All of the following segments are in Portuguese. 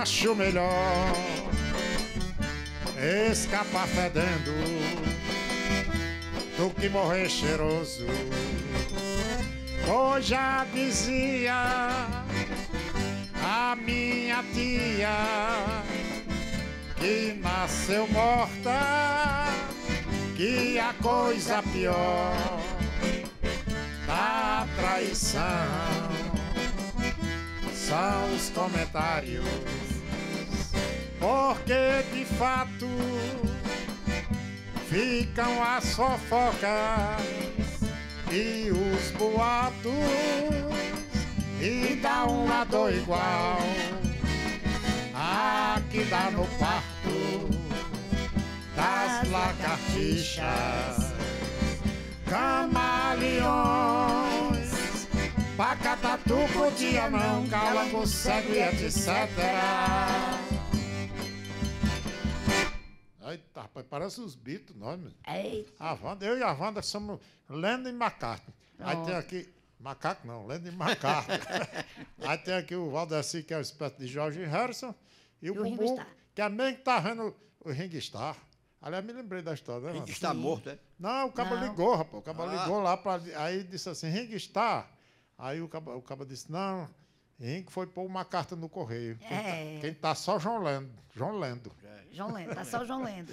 acho melhor escapar fedendo do que morrer cheiroso. Hoje já dizia a minha tia que nasceu morta, que a coisa pior da traição são os comentários porque de fato ficam as fofocas e os boatos e dá uma dor igual a que dá no quarto das lagartixas camaleões pacatatu, podia não, calango, cego e etc parece os Beatles, nome. É Eita. A Wanda, eu e a Wanda somos Lennon e McCartney. Oh. Aí tem aqui. Macaco não, Lennon e Macaco. Aí tem aqui o Valdeci, que é o esperto de George Harrison, e, o, o Star que é mesmo que tá vendo o Ring Star. Aliás, me lembrei da história, né? Ring Star morto, é? Não, o cabo ligou, rapaz. O cabo ah. ligou lá, pra, aí disse assim, Ring Star. Aí o cabo, o cabo disse, não, em que foi pôr uma carta no correio. É. Quem está tá só João Lendo. João Lendo. É. João Lendo, tá só João Lendo.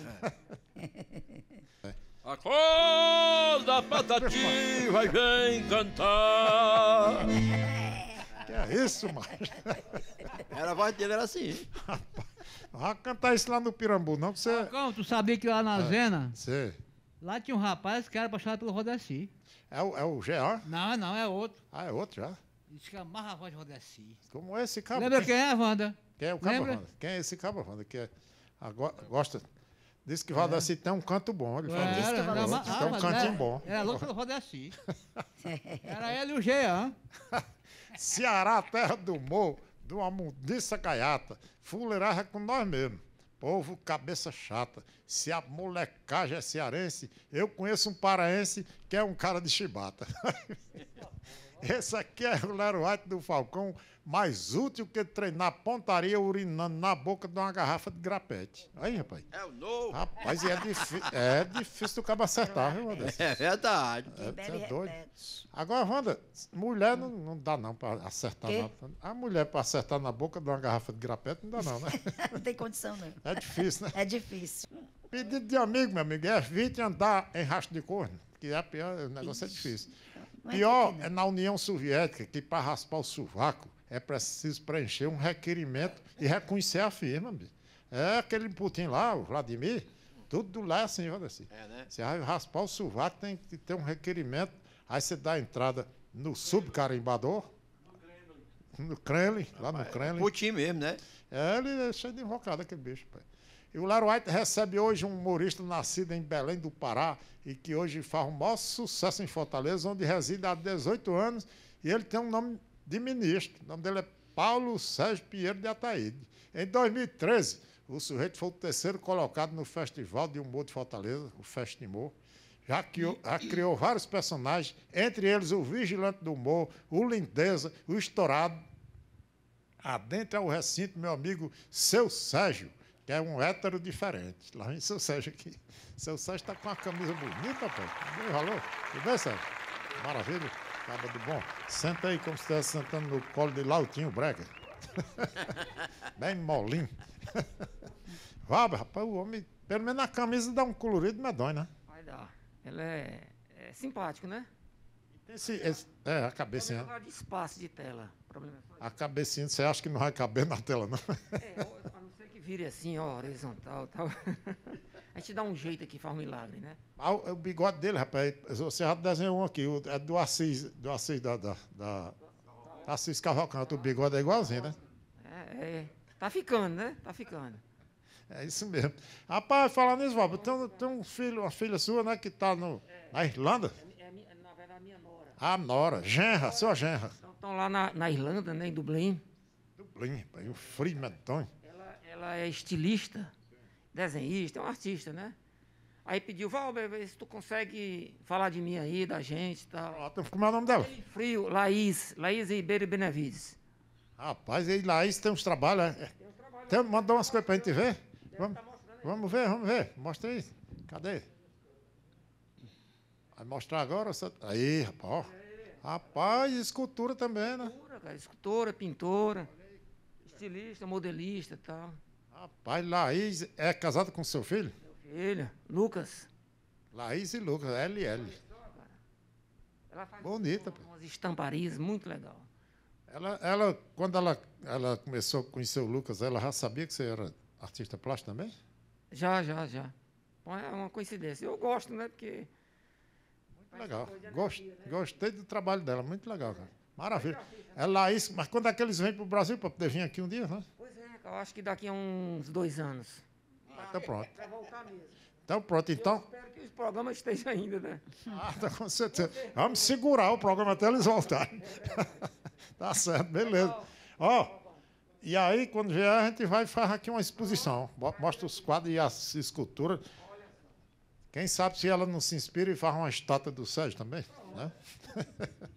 É. Acorda, patativa, vem cantar. Que é isso, macho? Era a voz dele, era assim. Vai cantar isso lá no Pirambu, não? Que você... Como, tu sabia que lá na é. Zena... Sim. Lá tinha um rapaz que era apaixonado pelo Rodaci. É o, é o G.A.? Não, não, é outro. Ah, é outro já? Diz que amarra a voz de Rodessi. Como é esse cabo? Lembra quem é, Wanda? Quem é o cabo, Wanda? Quem é esse cabo, Wanda? Que é, agora, gosta... Diz que Valdeci é. tem um canto bom. Ele falou que Era, era, tem um canto era, né? bom. Era louco do Valdeci. era ele e o Jean. Ceará, terra do morro, de uma mundiça gaiata. é com nós mesmos. Povo cabeça chata. Se a molecagem é cearense, eu conheço um paraense que é um cara de chibata. Esse aqui é o White do Falcão, mais útil que treinar pontaria urinando na boca de uma garrafa de grapete. Aí, rapaz. É o novo. Rapaz, e é, é difícil do cabo acertar, viu, Wanda? É verdade. É, é doido. Agora, Wanda, mulher não, não dá não para acertar. Não. A mulher para acertar na boca de uma garrafa de grapete não dá não, né? não tem condição, não. É difícil, né? É difícil. Pedido de amigo, meu amigo, é evite andar em rastro de corno, que é pior, o negócio Ixi. é difícil. Pior é na União Soviética, que para raspar o sovaco é preciso preencher um requerimento e reconhecer a firma. Bicho. É aquele Putin lá, o Vladimir, tudo lá assim, olha assim. É, né? Você vai raspar o sovaco, tem que ter um requerimento. Aí você dá a entrada no subcarimbador, no Kremlin, lá no é Kremlin. Putin mesmo, né? É, ele é cheio de invocado, aquele bicho, pai. E o Lero White recebe hoje um humorista nascido em Belém do Pará e que hoje faz o um maior sucesso em Fortaleza, onde reside há 18 anos. E ele tem um nome de ministro. O nome dele é Paulo Sérgio Pinheiro de Ataíde. Em 2013, o sujeito foi o terceiro colocado no Festival de Humor de Fortaleza, o Festimor. Já criou, já criou vários personagens, entre eles o Vigilante do Humor, o Lindeza, o Estourado. Adentra o recinto, meu amigo, seu Sérgio que é um hétero diferente. Lá vem seu Sérgio aqui. Seu Sérgio está com uma camisa bonita, pô. Deu valor. Tudo bem, Sérgio? Maravilha. Acaba do bom. Senta aí como se estivesse sentando no colo de Lautinho Brega. bem molinho. Vá, rapaz, o homem, pelo menos na camisa dá um colorido medonho, né? Vai dar. Ele é, é simpático, né? Esse, esse, é, a cabecinha. Problema de espaço de tela. Problema é a cabecinha, você acha que não vai caber na tela, não? É, Vire assim, ó, horizontal tal. a gente dá um jeito aqui, faz um milagre, né? Ah, o, bigode dele, rapaz, você já desenhou um aqui, o, é do Assis, do Assis da, da, da Assis Cavalcante, o bigode é igualzinho, né? É, é, tá ficando, né? Tá ficando. É isso mesmo. Rapaz, falando nisso, Valber, tem, tem um filho, uma filha sua, né, que tá no, na Irlanda? é, é, é, é a minha nora. A nora, genra, sua genra. Estão tá lá na, na Irlanda, né, em Dublin. Dublin, o frio medonho ela é estilista, desenhista, é um artista, né? Aí pediu, Valber, vê se tu consegue falar de mim aí, da gente e tal. Ah, como é o nome dela? Ele frio, Laís, Laís Ribeiro Benevides. Rapaz, aí Laís tem uns trabalhos, né? Tem uns trabalhos. manda umas coisas pra gente ver. Tá vamos, vamos ver, vamos ver. Mostra aí. Cadê? Vai mostrar agora? Aí, rapaz. Rapaz, escultura também, né? Escultura, cara, escultora, pintora, estilista, modelista e tal. Rapaz, Laís é casada com seu filho? Meu filho, Lucas. Laís e Lucas, LL. Ela faz Bonita. Um, umas estamparias muito legal. Ela, ela, quando ela, ela começou a conhecer o Lucas, ela já sabia que você era artista plástico também? Já, já, já. Bom, é uma coincidência. Eu gosto, né? Porque. Muito legal. Gost, né? Gostei do trabalho dela, muito legal, cara. Maravilha. É Laís, mas quando é que eles vêm para o Brasil para poder vir aqui um dia, né? Eu acho que daqui a uns dois anos. Ah, então pronto. Vai voltar mesmo. Então pronto, então. Eu espero que os programas estejam ainda, né? Ah, tá, com certeza. Vamos segurar o programa até eles voltarem. tá certo, beleza. Ó, oh, e aí quando vier a gente vai fazer aqui uma exposição. Mostra os quadros e as esculturas. Quem sabe se ela não se inspira e faz uma estátua do Sérgio também, né?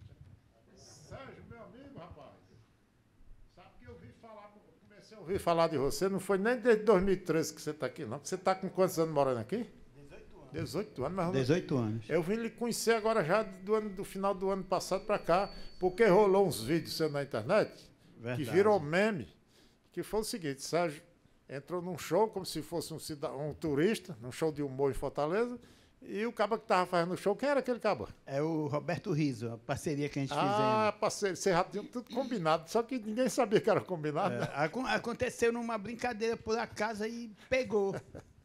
ouvi falar de você, não foi nem desde 2013 que você está aqui, não. Você está com quantos anos morando aqui? 18 anos, mas 18 anos. Eu vim lhe conhecer agora já do, ano, do final do ano passado para cá, porque rolou uns vídeos na internet Verdade. que virou meme, que foi o seguinte, Sérgio entrou num show como se fosse um, um turista, num show de humor em Fortaleza, e o cabo que estava fazendo o show, quem era aquele cabo? É o Roberto Riso, a parceria que a gente ah, fizemos. Ah, parceria, você já tinha tudo combinado, só que ninguém sabia que era combinado. É, né? aconteceu numa brincadeira por acaso e pegou.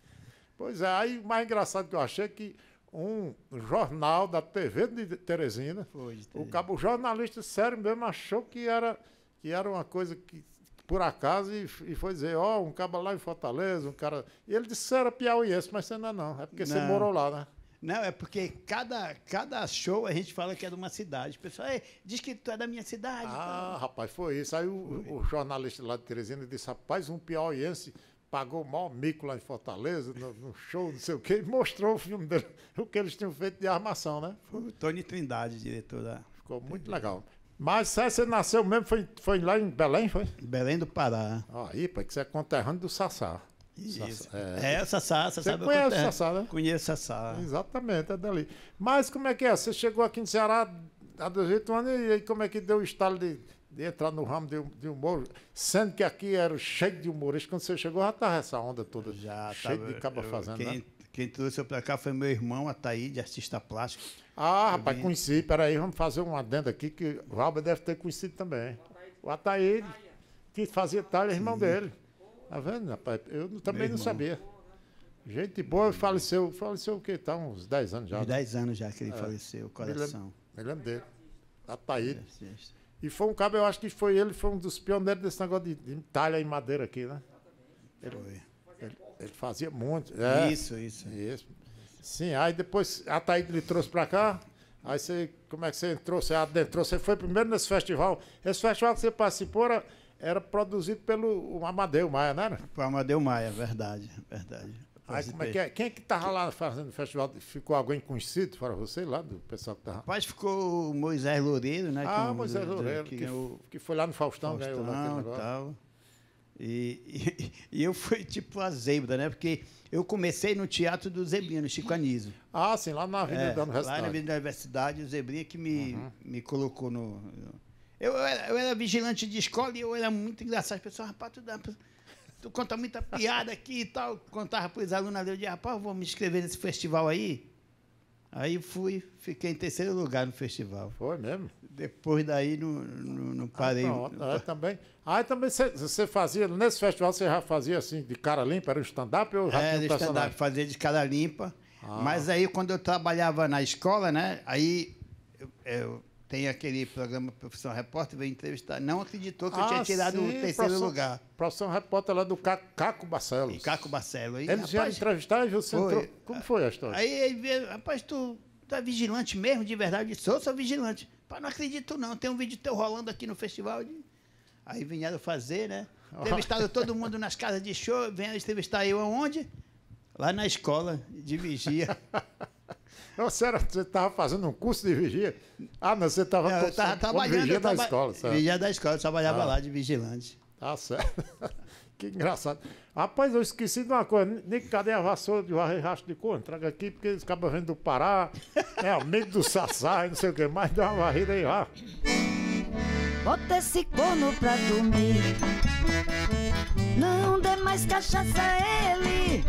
pois é, aí o mais engraçado que eu achei é que um jornal da TV de Teresina, Foi, o cabo jornalista sério mesmo achou que era, que era uma coisa que por acaso e, e foi dizer, ó, oh, um cara lá em Fortaleza, um cara. E ele disse, era piauiense, mas você não é não, é porque não. você morou lá, né? Não, é porque cada, cada show a gente fala que é de uma cidade. O pessoal diz que tu é da minha cidade. Ah, rapaz, foi isso. Aí o, o, jornalista lá de Teresina disse, rapaz, um piauiense pagou mal mico lá em Fortaleza, no, no show, não sei o quê, e mostrou o filme dele, o que eles tinham feito de armação, né? Foi o Tony Trindade, diretor da... Ficou muito legal. Mas você nasceu mesmo, foi, foi lá em Belém, foi? Belém do Pará. Aí, pai, que você é conterrâneo do Sassá. Isso. É, é Sassá, você, sabe é conhece o Sassá, né? Conheço Sassá. Exatamente, é dali. Mas como é que é? Você chegou aqui no Ceará há 18 anos e aí como é que deu o estalo de, de entrar no ramo de, de, humor, sendo que aqui era cheio de humoristas. Quando você chegou, já estava essa onda toda, já cheio tava, de caba fazendo, quem, né? quem trouxe para cá foi meu irmão, Ataíde, artista plástico ah, rapaz, conheci. Peraí, vamos fazer um adendo aqui que o Alba deve ter conhecido também. O Ataíde, que fazia talha, irmão dele. Tá vendo, rapaz? Eu também não sabia. Gente boa, faleceu. Faleceu o quê? Tá uns 10 anos já. Uns 10 né? anos já que ele é. faleceu, coração. Me lembro, dele. Ataíde. É, é. E foi um cabo, eu acho que foi ele, foi um dos pioneiros desse negócio de, de talha em madeira aqui, né? Ele, ele, ele fazia muito. É, isso, isso. Isso. Sim, aí depois a Taíde lhe trouxe para cá. Aí você, como é que você entrou? Você adentrou, você foi primeiro nesse festival. Esse festival que você participou era, era produzido pelo Amadeu Maia, não era? Foi Amadeu Maia, verdade, verdade. Aí, como é que é? Quem é que estava lá fazendo o festival? Ficou alguém conhecido para você lá, do pessoal que estava? Rapaz, ficou o Moisés Loureiro, né? Ah, é Moisés Loureiro, que, que, é que, foi lá no Faustão, Faustão ganhou lá, tal. E, e, e, eu fui tipo a zebra, né? Porque eu comecei no Teatro do Zebrinha, no Chico Anísio. Ah, sim, lá na Avenida é, da Universidade. Lá na Avenida da Universidade, o Zebrinha que me, uhum. me colocou no. Eu, eu, era, eu, era, vigilante de escola e eu era muito engraçado. As pessoas, rapaz, tu, dá, tu conta muita piada aqui e tal. Contava para os alunos ali, eu dizia, rapaz, vou me inscrever nesse festival aí. Aí fui, fiquei em terceiro lugar no festival. Foi mesmo? Depois daí não, não, não ah, parei. Ah, não, também. Aí também você fazia, nesse festival você já fazia assim, de cara limpa, era o stand-up ou já Era é, um stand-up, fazia de cara limpa. Ah. Mas aí quando eu trabalhava na escola, né? Aí eu, eu tem aquele programa Profissão Repórter, veio entrevistar. Não acreditou que ah, eu tinha ah, tirado sim, o terceiro profissão, lugar. Profissão Repórter lá do Caco, Caco Barcelos. E Caco Barcelos. Eles vieram entrevistar e você foi, entrou. Como foi a história? Aí ele veio, rapaz, tu é vigilante mesmo, de verdade? Eu sou, sou vigilante. Pá, não acredito não, tem um vídeo teu rolando aqui no festival. De... Aí vieram fazer, né? Entrevistaram todo mundo nas casas de show, vieram entrevistar eu aonde? Lá na escola de vigia. você estava fazendo um curso de vigia? Ah, não, você estava é, trabalhando vigia da escola. Sabe? Vigia da escola, eu trabalhava ah. lá de vigilante. Tá ah, certo. que engraçado. Rapaz, eu esqueci de uma coisa. Nem cadê a vassoura de varrer racho de cor? Traga aqui, porque eles acabam vindo do Pará, é né, amigo do Sassá, não sei o que mais. Dá uma varrida aí lá. Bota esse corno pra dormir. Não dê mais cachaça a ele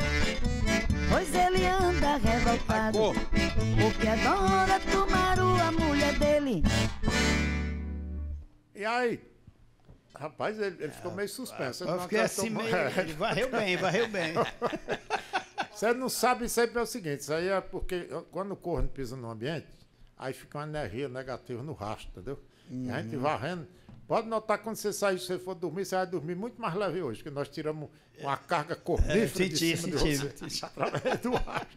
pois ele anda revoltado. Porque adora tomar a mulher dele. E aí? Rapaz, ele, ele ficou meio suspenso. Eu fiquei assim meio... Ele varreu bem, varreu bem. Você não sabe sempre é o seguinte, isso aí é porque quando o corno pisa no ambiente, aí fica uma energia negativa no rastro, entendeu? Uhum. E a gente uhum. varrendo... Pode notar quando você sair, se você for dormir, você vai dormir muito mais leve hoje, porque nós tiramos uma carga cornífera é, de cima senti, de você, através do ar.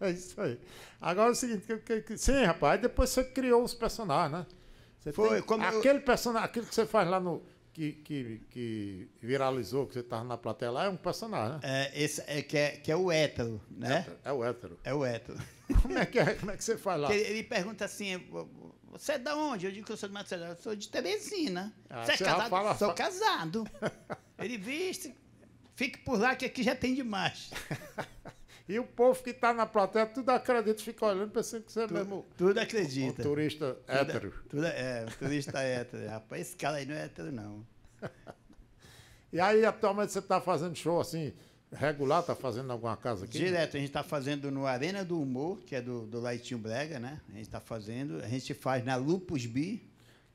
É isso aí. Agora é o seguinte, que, que, que, sim, rapaz, depois você criou os personagens, né? Você Foi, tem, aquele eu... personagem, aquilo que você faz lá no que, que, que viralizou, que você estava tá na plateia lá, é um personagem, né? É, esse, é, que, é, que é o hétero, né? É, é o hétero. É o hétero. Como é que, é, como é que você faz lá? Ele, ele pergunta assim, você é da onde? Eu digo que eu sou de Maceió. Eu sou de Teresina. Ah, você é casado? Fala, sou casado. Ele viste, fique por lá que aqui já tem demais. e o povo que está na plateia, tudo acredita, fica olhando pensando que você é mesmo. Tudo acredita. Um, turista tudo, é hétero. Tudo, é, é, um turista hétero. Rapaz, esse cara aí não é hétero, não. e aí, atualmente, você está fazendo show assim Regular tá fazendo alguma casa aqui? Direto, a gente está fazendo no Arena do Humor, que é do, do Laitinho Brega, né? A gente está fazendo, a gente faz na Lupus Bi.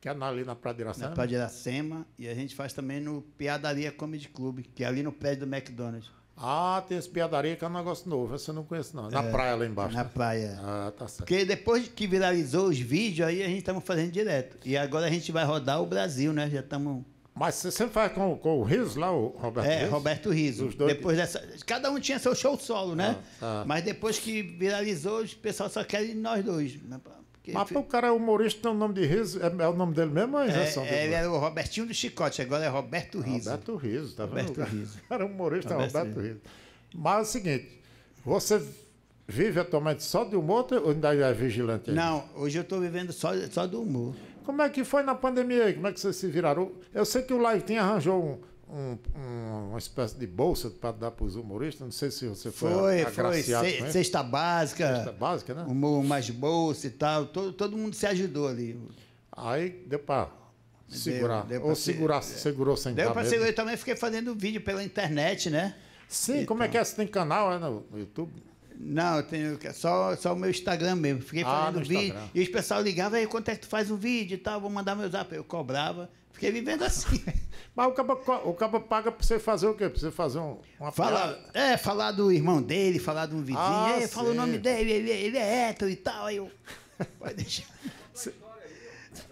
Que é ali na Praia de Iracema? Na Praia de Iracema. E a gente faz também no Piadaria Comedy Club, que é ali no prédio do McDonald's. Ah, tem esse Piadaria que é um negócio novo, você não conhece não. Na é, praia lá embaixo. Na né? praia. Ah, tá certo. Porque depois que viralizou os vídeos, aí a gente estamos fazendo direto. E agora a gente vai rodar o Brasil, né? Já estamos mas você sempre faz com, com o Riso lá, o Roberto É, Riso? Roberto Riso. Depois dessa, cada um tinha seu show solo, né? Ah, ah. Mas depois que viralizou, o pessoal só quer nós dois. Né? Porque mas para o cara é humorista, tem o nome de Riso, é, é o nome dele mesmo? É, é, ele era o Robertinho do Chicote, agora é Roberto Riso. Roberto Riso, tá Roberto vendo? Riso. O cara humorista, Roberto, Roberto Riso. Riso. Mas é o seguinte, você vive atualmente só de humor ou ainda é vigilante? Não, hoje eu estou vivendo só, só do humor. Como é que foi na pandemia aí? Como é que vocês se viraram? Eu sei que o Live tem arranjou um, um, um, uma espécie de bolsa para dar para os humoristas. Não sei se você foi. Foi, foi. cesta básica. Cesta básica, né? Humor mais bolsa e tal. Todo, todo mundo se ajudou ali. Aí deu para segurar. Deu, deu Ou segurar, é, segurou sem Deu para segurar. Eu também fiquei fazendo vídeo pela internet, né? Sim, e como então... é que é? Você tem canal é, no YouTube? Não, eu tenho só, só o meu Instagram mesmo. Fiquei ah, fazendo vídeo. E os pessoal ligavam, aí quanto é que tu faz um vídeo e tal, vou mandar meu zap. Eu cobrava. Fiquei vivendo assim. Mas o cabo, o cabo paga pra você fazer o quê? Pra você fazer um, uma falar, É, falar do irmão dele, falar de um vizinho. Ah, é, fala o nome dele, ele, ele é hétero e tal. Aí eu. Pode deixar.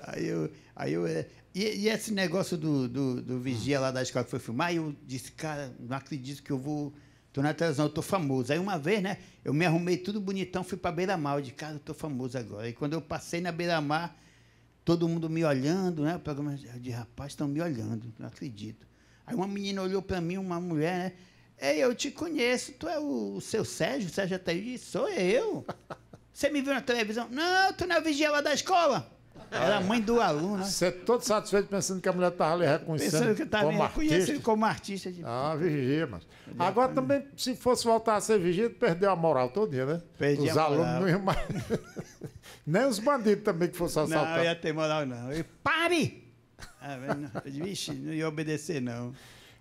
aí eu. Aí eu é, e, e esse negócio do, do, do vigia lá da escola que foi filmar, eu disse, cara, não acredito que eu vou na televisão, eu tô famoso. Aí uma vez, né, eu me arrumei tudo bonitão, fui pra beira-mar. Eu de cara, eu tô famoso agora. E quando eu passei na beira-mar, todo mundo me olhando, né? O programa de rapaz estão me olhando, não acredito. Aí uma menina olhou para mim, uma mulher, né? Ei, eu te conheço, tu é o, o seu Sérgio, Sérgio aí. Sou eu. Você me viu na televisão? Não, tu não é o vigia lá da escola. Era é a mãe do aluno. Né? Você é todo satisfeito pensando que a mulher estava lhe reconhecendo. Pensando que estava como reconhecendo como artista. De... Ah, vigia, mas. Agora também, se fosse voltar a ser vigia, perdeu a moral todo dia, né? Perdi os alunos moral. não iam mais. Nem os bandidos também que fossem assaltar. Não, ia ter moral, não. E pare! Ah, Vixe, não ia obedecer, não.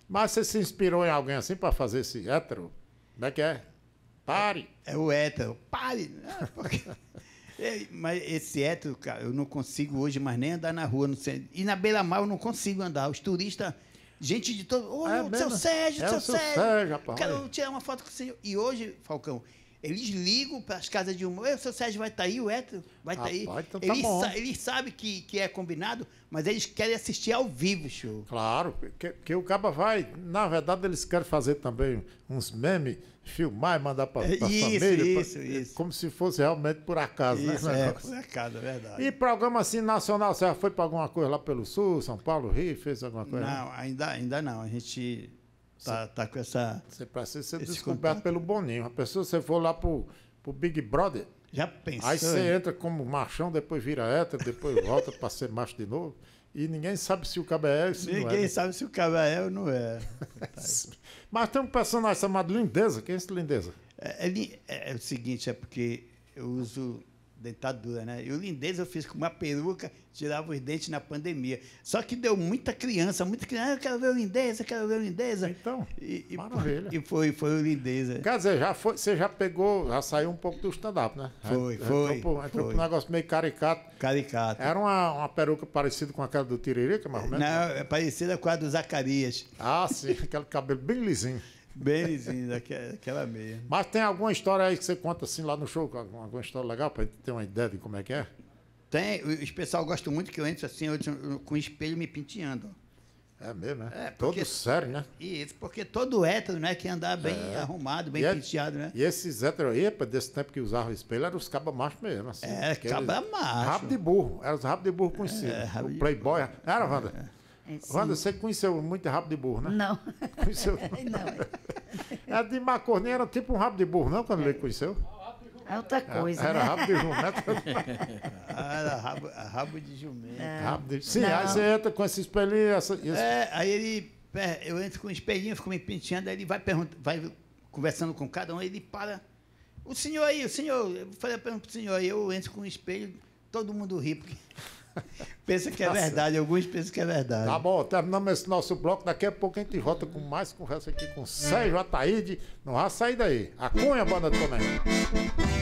Mas você se inspirou em alguém assim para fazer esse hétero? Como é que é? Pare! É, é o hétero, pare! Ah, porque... É, mas esse hétero, cara, eu não consigo hoje mais nem andar na rua. Não sei. E na beira-mar eu não consigo andar. Os turistas, gente de todo... Ô, oh, é seu Sérgio, é seu, seu Sérgio. Sérgio rapaz. Quero tirar uma foto com o senhor. E hoje, Falcão, eles ligam para as casas de um. O seu Sérgio vai estar tá aí, o Hétero vai estar tá aí. Então tá eles, sa eles sabem que, que é combinado, mas eles querem assistir ao vivo show. Claro, que, que o Caba vai. Na verdade, eles querem fazer também uns memes, filmar e mandar para é, a família. Isso, pra, isso. Como se fosse realmente por acaso, né, isso, né? É, por acaso, é verdade. E programa assim nacional, você já foi para alguma coisa lá pelo Sul, São Paulo, Rio, fez alguma coisa? Não, ainda, ainda não. A gente tá, tá com essa. Você precisa ser descoberto pelo Boninho. A pessoa, você for lá pro, pro Big Brother. Já pensou? Aí você entra como machão, depois vira hétero, depois volta para ser macho de novo. E ninguém sabe se o kbl é se Ninguém não é. Né? sabe se o kbl é ou não é. Mas tem um personagem chamado Lindeza. Quem é esse Lindeza? É, é, é, é o seguinte, é porque eu uso dentadura, né? E o lindez eu fiz com uma peruca, tirava os dentes na pandemia. Só que deu muita criança, muita criança, ah, eu quero ver o lindez, eu quero ver o lindez. Então, e, e maravilha. Foi, e foi, foi o lindez. Quer dizer, já foi, você já pegou, já saiu um pouco do stand-up, né? Foi, é, é foi. Entrou, pro, entrou foi. um negócio meio caricato. Caricato. Era uma, uma peruca parecida com aquela do Tiririca, mais ou menos? Não, é parecida com a do Zacarias. Ah, sim, aquele cabelo bem lisinho. Benzinho, daquela, é, daquela é meia. Mas tem alguma história aí que você conta assim lá no show? Alguma história legal para ter uma ideia de como é que é? Tem. Os pessoal gostam muito que eu entro assim, com o espelho me penteando. É mesmo, né? É, porque, todo sério, né? Isso, porque todo hétero, né? Que andar bem é. arrumado, bem e é- penteado, né? E esses héteros aí, desse tempo que usavam espelho, eram os cabas machos mesmo. Assim, é, caba macho. Rabo de burro. Eram os rabos de burro conhecidos. É, o playboy. Era, Wanda? É. É, Wanda, você conheceu muito rabo de burro, né? Não. Conheceu? não. a de Macorne era tipo um rabo de burro, não, quando é. ele conheceu? É outra é, coisa. Era, né? rabo de jumento. Ah, era rabo, rabo de jumento. É. Rabo de... Sim, não. aí você entra com esse espelhinho. Essa, esse... É, aí ele. Eu entro com um espelhinho, fico me penteando, aí ele vai, vai conversando com cada um, aí ele para. O senhor aí, o senhor. Eu falei a pergunta pro senhor, aí eu entro com um espelho, todo mundo ri, porque. Pensa que é verdade, alguns pensam que é verdade. Tá bom, terminamos esse nosso bloco. Daqui a pouco a gente volta com mais conversa aqui com Sérgio Ataíde. Não há saída aí. A Cunha, banda também.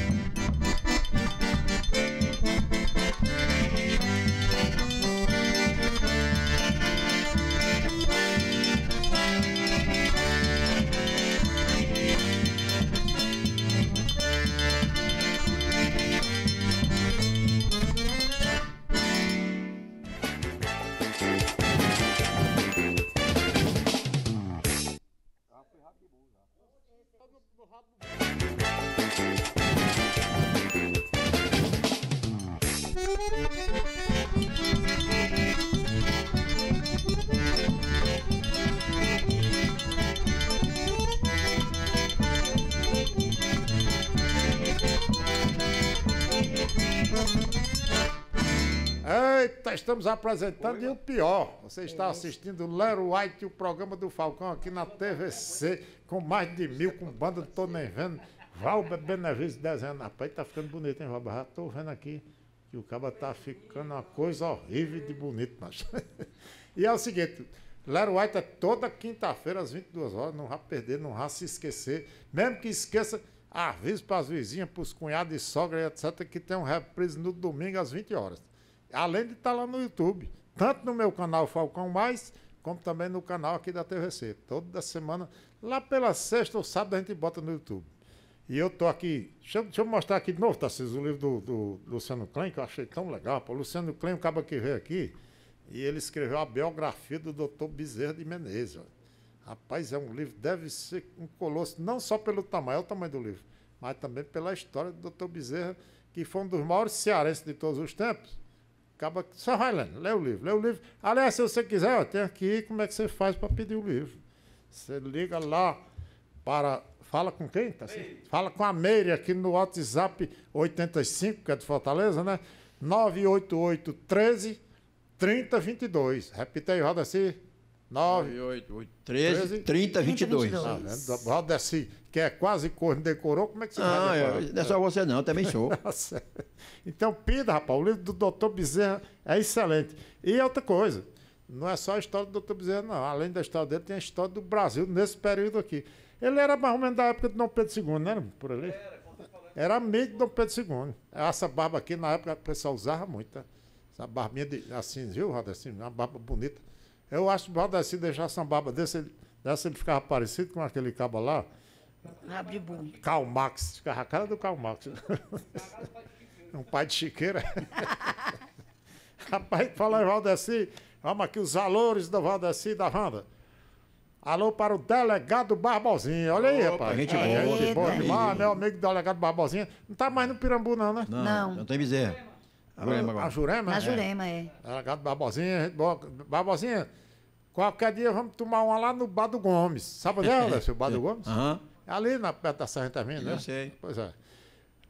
estamos apresentando e o pior. Você está é assistindo Lero White, o programa do Falcão aqui na TVC, com mais de mil, com banda, não nem vendo. Valber Benevides desenhando. Rapaz, tá ficando bonito, hein, Valber? Já tô vendo aqui que o caba tá ficando uma coisa horrível de bonito, mas. e é o seguinte. Lero White é toda quinta-feira às 22 horas, não vai perder, não vai se esquecer. Mesmo que esqueça, avise para as vizinhas, para os cunhados e sogra, etc., que tem um reprise no domingo às 20 horas. Além de estar tá lá no YouTube. Tanto no meu canal Falcão Mais, como também no canal aqui da TVC. Toda semana, lá pela sexta ou sábado, a gente bota no YouTube. E eu tô aqui. Deixa, deixa eu mostrar aqui de novo, Tarcísio, tá, o livro do, do, do Luciano Klein, que eu achei tão legal. O Luciano Klein, o cabo que veio aqui, e ele escreveu a biografia do Dr. Bezerra de Menezes. Ó. Rapaz, é um livro, deve ser um colosso, não só pelo tamanho, é o tamanho do livro, mas também pela história do Dr. Bezerra, que foi um dos maiores cearenses de todos os tempos acaba só vai lendo, lê o livro, lê o livro. Aliás, se você quiser, ó, tem aqui como é que você faz para pedir o livro. Você liga lá para. Fala com quem? Tá assim? Fala com a Meire aqui no WhatsApp 85, que é de Fortaleza, né? 988 13 3022. Repita aí, roda assim. 9, 8, 8, 13, 30, 22. 30, 22. Ah, né? Desse, que é quase corno, decorou, como é que você ah, vai é, decorar? Eu, não é só você não, também sou. Tá então pida, rapaz, o livro do doutor Bezerra é excelente. E outra coisa, não é só a história do doutor Bezerra, não. Além da história dele, tem a história do Brasil nesse período aqui. Ele era mais ou menos da época de Dom Pedro II, não era, Por ali. Era, tá era amigo de Dom Pedro II. Essa barba aqui, na época, o pessoal usava muito, tá? Essa barbinha de, assim, viu, Roda? Assim, uma barba bonita. Eu acho que o Valdeci deixar barba desse, dessa ele ficava parecido com aquele caba lá. Abre bunda. Karl Max, ficava a cara do Karl Max. um pai de chiqueira. Rapaz, fala em Valdeci, vamos aqui os valores do Valdeci e da Wanda. Alô para o delegado Barbosinha. Olha aí, Opa, rapaz. Gente boa. Gente boa demais, meu né? amigo delegado Barbosinha. Não tá mais no Pirambu, não, né? Não. Não, não tem miséria. Jurema agora. A Jurema? Na né? Jurema, é. é. Gato Barbosinha, gente Barbosinha, qualquer dia vamos tomar uma lá no Bar do Gomes. Sabe onde é, Alessio, o Bar do Gomes? Aham. ali na perto da Serra Intermina, né? Eu sei. Pois é.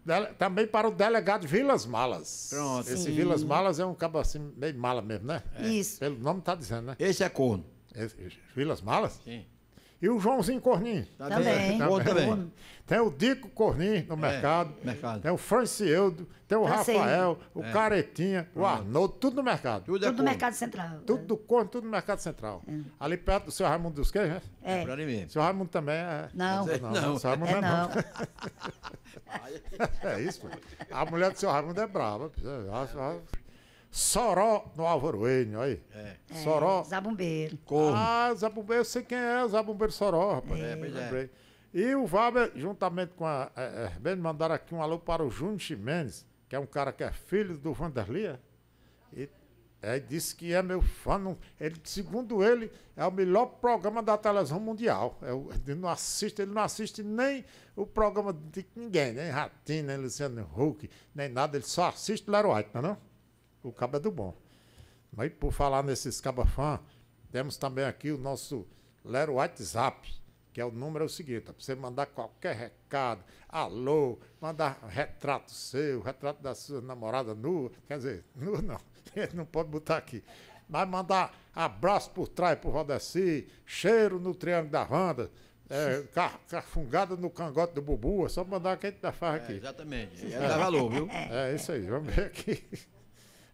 Dele, também para o delegado Vilas Malas. Pronto. Esse Sim. Vilas Malas é um cabo assim, meio mala mesmo, né? É. Isso. Pelo nome tá dizendo, né? Esse é corno. Esse, Vilas Malas? Sim. E o Joãozinho Cornin. Tá também. Também. Tá também. Tem o Dico Cornin no é, mercado. mercado. Tem o Francieldo, tem o Rafael, o é. Caretinha, o Arnold, tudo no mercado. Tudo, é tudo no Mercado Central. É. Tudo do Corno, tudo no Mercado Central. É. Ali perto do seu Raimundo dos Queijos, né? É. é pra mim. O seu Raimundo também é. Não, não. não. seu Raimundo é, não. não. é isso, pô. A mulher do seu Raimundo é brava. Soró no Alvoroenho, aí. É. é Soró. É, Zabumbeiro. Corno. Ah, Zabumbeiro, eu sei quem é, Zabumbeiro Soró, rapaz. É, é pois é. E o Valber, juntamente com a é, é mandaram aqui um alô para o Júnior Ximenes, que é um cara que é filho do Vanderlia. E é, disse que é meu fã. Não, ele, segundo ele, é o melhor programa da televisão mundial. É, ele, não assiste, ele não assiste nem o programa de ninguém, nem Ratinho, nem Luciano Huck, nem nada. Ele só assiste o Leroy, não é? Não? o cabo é do bom. Mas por falar nesses cabafã, temos também aqui o nosso Lero WhatsApp, que é o número é o seguinte, para você mandar qualquer recado, alô, mandar retrato seu, retrato da sua namorada nua, quer dizer, nua não, não pode botar aqui. Mas mandar abraço por trás por Rodessi, cheiro no Triângulo da Randa, é, no cangote do Bubu, é só mandar quem da tá farra é, aqui. É, exatamente, é, dá valor, viu? É, isso aí, vamos ver aqui.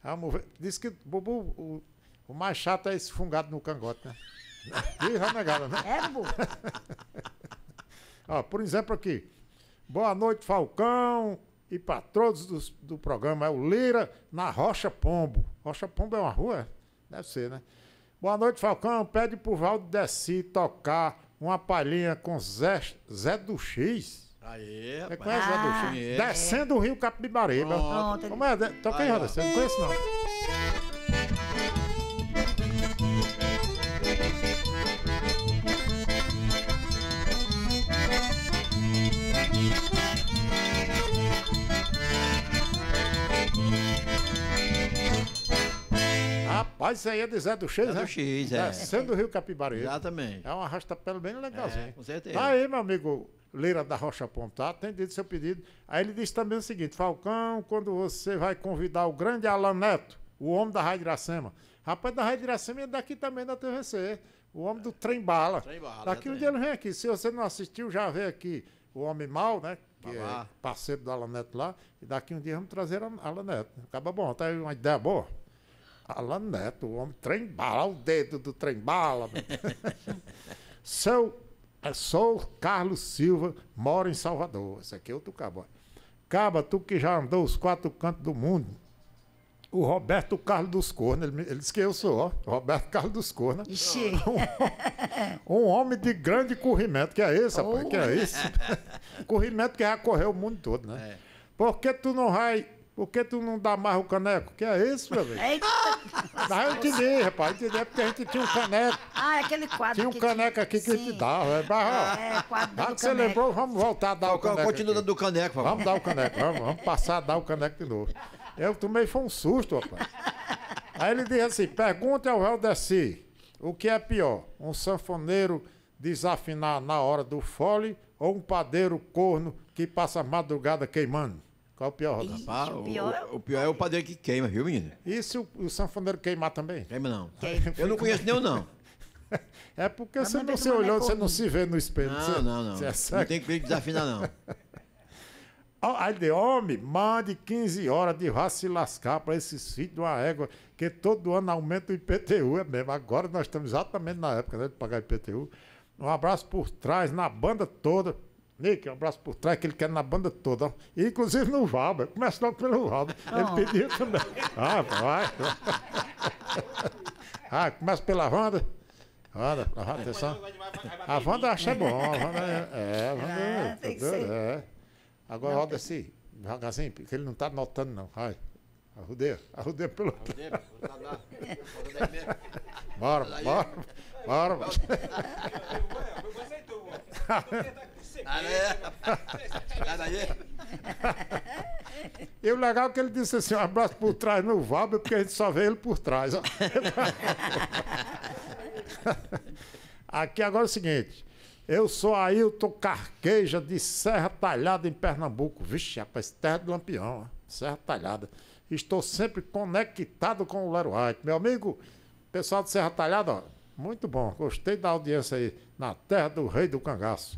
A disse que Bubu, o, o mais chato é esse fungado no cangote, né? Ih, renegada, né? É, Bubu. Ó, por exemplo, aqui. Boa noite, Falcão. E para todos do, do programa, é o Lira na Rocha Pombo. Rocha Pombo é uma rua? Deve ser, né? Boa noite, Falcão. Pede pro Valdeci tocar uma palhinha com Zé, Zé do X. Aê, é rapaz. É, conhece ah, Descendo o Rio Capibariba. Pronto. Como é? Toquei, Roda, você não conhece não. Rapaz, isso aí é de Zé do X, Zé né? do X, é. Descendo do Rio Capibaribe. Exatamente. É um pelo bem legalzinho. É, com certeza. Tá aí, meu amigo Leira da Rocha Pontar, atendido seu pedido. Aí ele diz também o seguinte, Falcão, quando você vai convidar o grande Alan Neto, o homem da Rádio Iracema, rapaz da Rádio Iracema é daqui também da TVC, o homem do Trem Bala. Trem Bala. Daqui um dia ele vem aqui, se você não assistiu, já vê aqui o Homem Mal, né? que é parceiro do Alan Neto lá, e daqui um dia vamos trazer a Alan Neto. Acaba bom, tá aí uma ideia boa. Alan Neto, né? o homem trem-bala, o dedo do trem-bala. Seu, é, sou Carlos Silva, moro em Salvador. Esse aqui é outro cabo. Caba, tu que já andou os quatro cantos do mundo. O Roberto Carlos dos Cornos, ele, ele disse que eu sou, ó, Roberto Carlos dos Cornos. Um, um, homem de grande corrimento, que é esse, oh. rapaz, que é oh. esse. corrimento que já correu o mundo todo, né? É. Por que tu não vai por que tu não dá mais o caneco? Que é isso, meu velho? Eita! Mas ah, eu entendi, rapaz. Entendi. É porque a gente tinha um caneco. Ah, é aquele quadro. Tinha um caneco aqui que a gente dava. É, é, quadro já que você lembrou, vamos voltar a dar o, o caneco. Continua dando o caneco, vamos. vamos dar o caneco, vamos, vamos passar a dar o caneco de novo. Eu tomei foi um susto, rapaz. Aí ele diz assim: Pergunte ao Valdeci o que é pior, um sanfoneiro desafinar na hora do fole ou um padeiro corno que passa a madrugada queimando? Qual o pior, Ixi, Rapaz, o, pior... O, é o pior é o padeiro que queima, viu, menino? E se o, o sanfoneiro queimar também? Queima não. Queima. Eu não conheço nenhum, não. É porque você não se olhou, você não se vê no espelho. Não, você, não, não. Você é não tem que desafinar, não. Aí de homem, mande 15 horas de vá se lascar para esses filhos de uma égua, que todo ano aumenta o IPTU, é mesmo. Agora nós estamos exatamente na época né, de pagar IPTU. Um abraço por trás, na banda toda. Nick, um abraço por trás, que ele quer na banda toda. E, inclusive no Valber. Começa logo pelo Valber. Oh. Ele ah. pediu também. Ah, vai. ah, começa pela Wanda. Wanda, atenção. A Wanda acha né? bom. A Wanda é, é, a Wanda é, é tem que é. Agora roda assim, devagarzinho, porque ele não está notando, não. Vai. Arrudeia, arrudeia pelo. Arrudeia, tá Bora, bora, bora. É. E o legal é que ele disse assim: um abraço por trás no Valber, porque a gente só vê ele por trás. Aqui agora é o seguinte. Eu sou Ailton Carqueja de Serra Talhada em Pernambuco. Vixe, rapaz, terra do Lampião, Serra Talhada. Estou sempre conectado com o Lero White. Meu amigo, pessoal de Serra Talhada, ó, muito bom. Gostei da audiência aí na terra do rei do cangaço.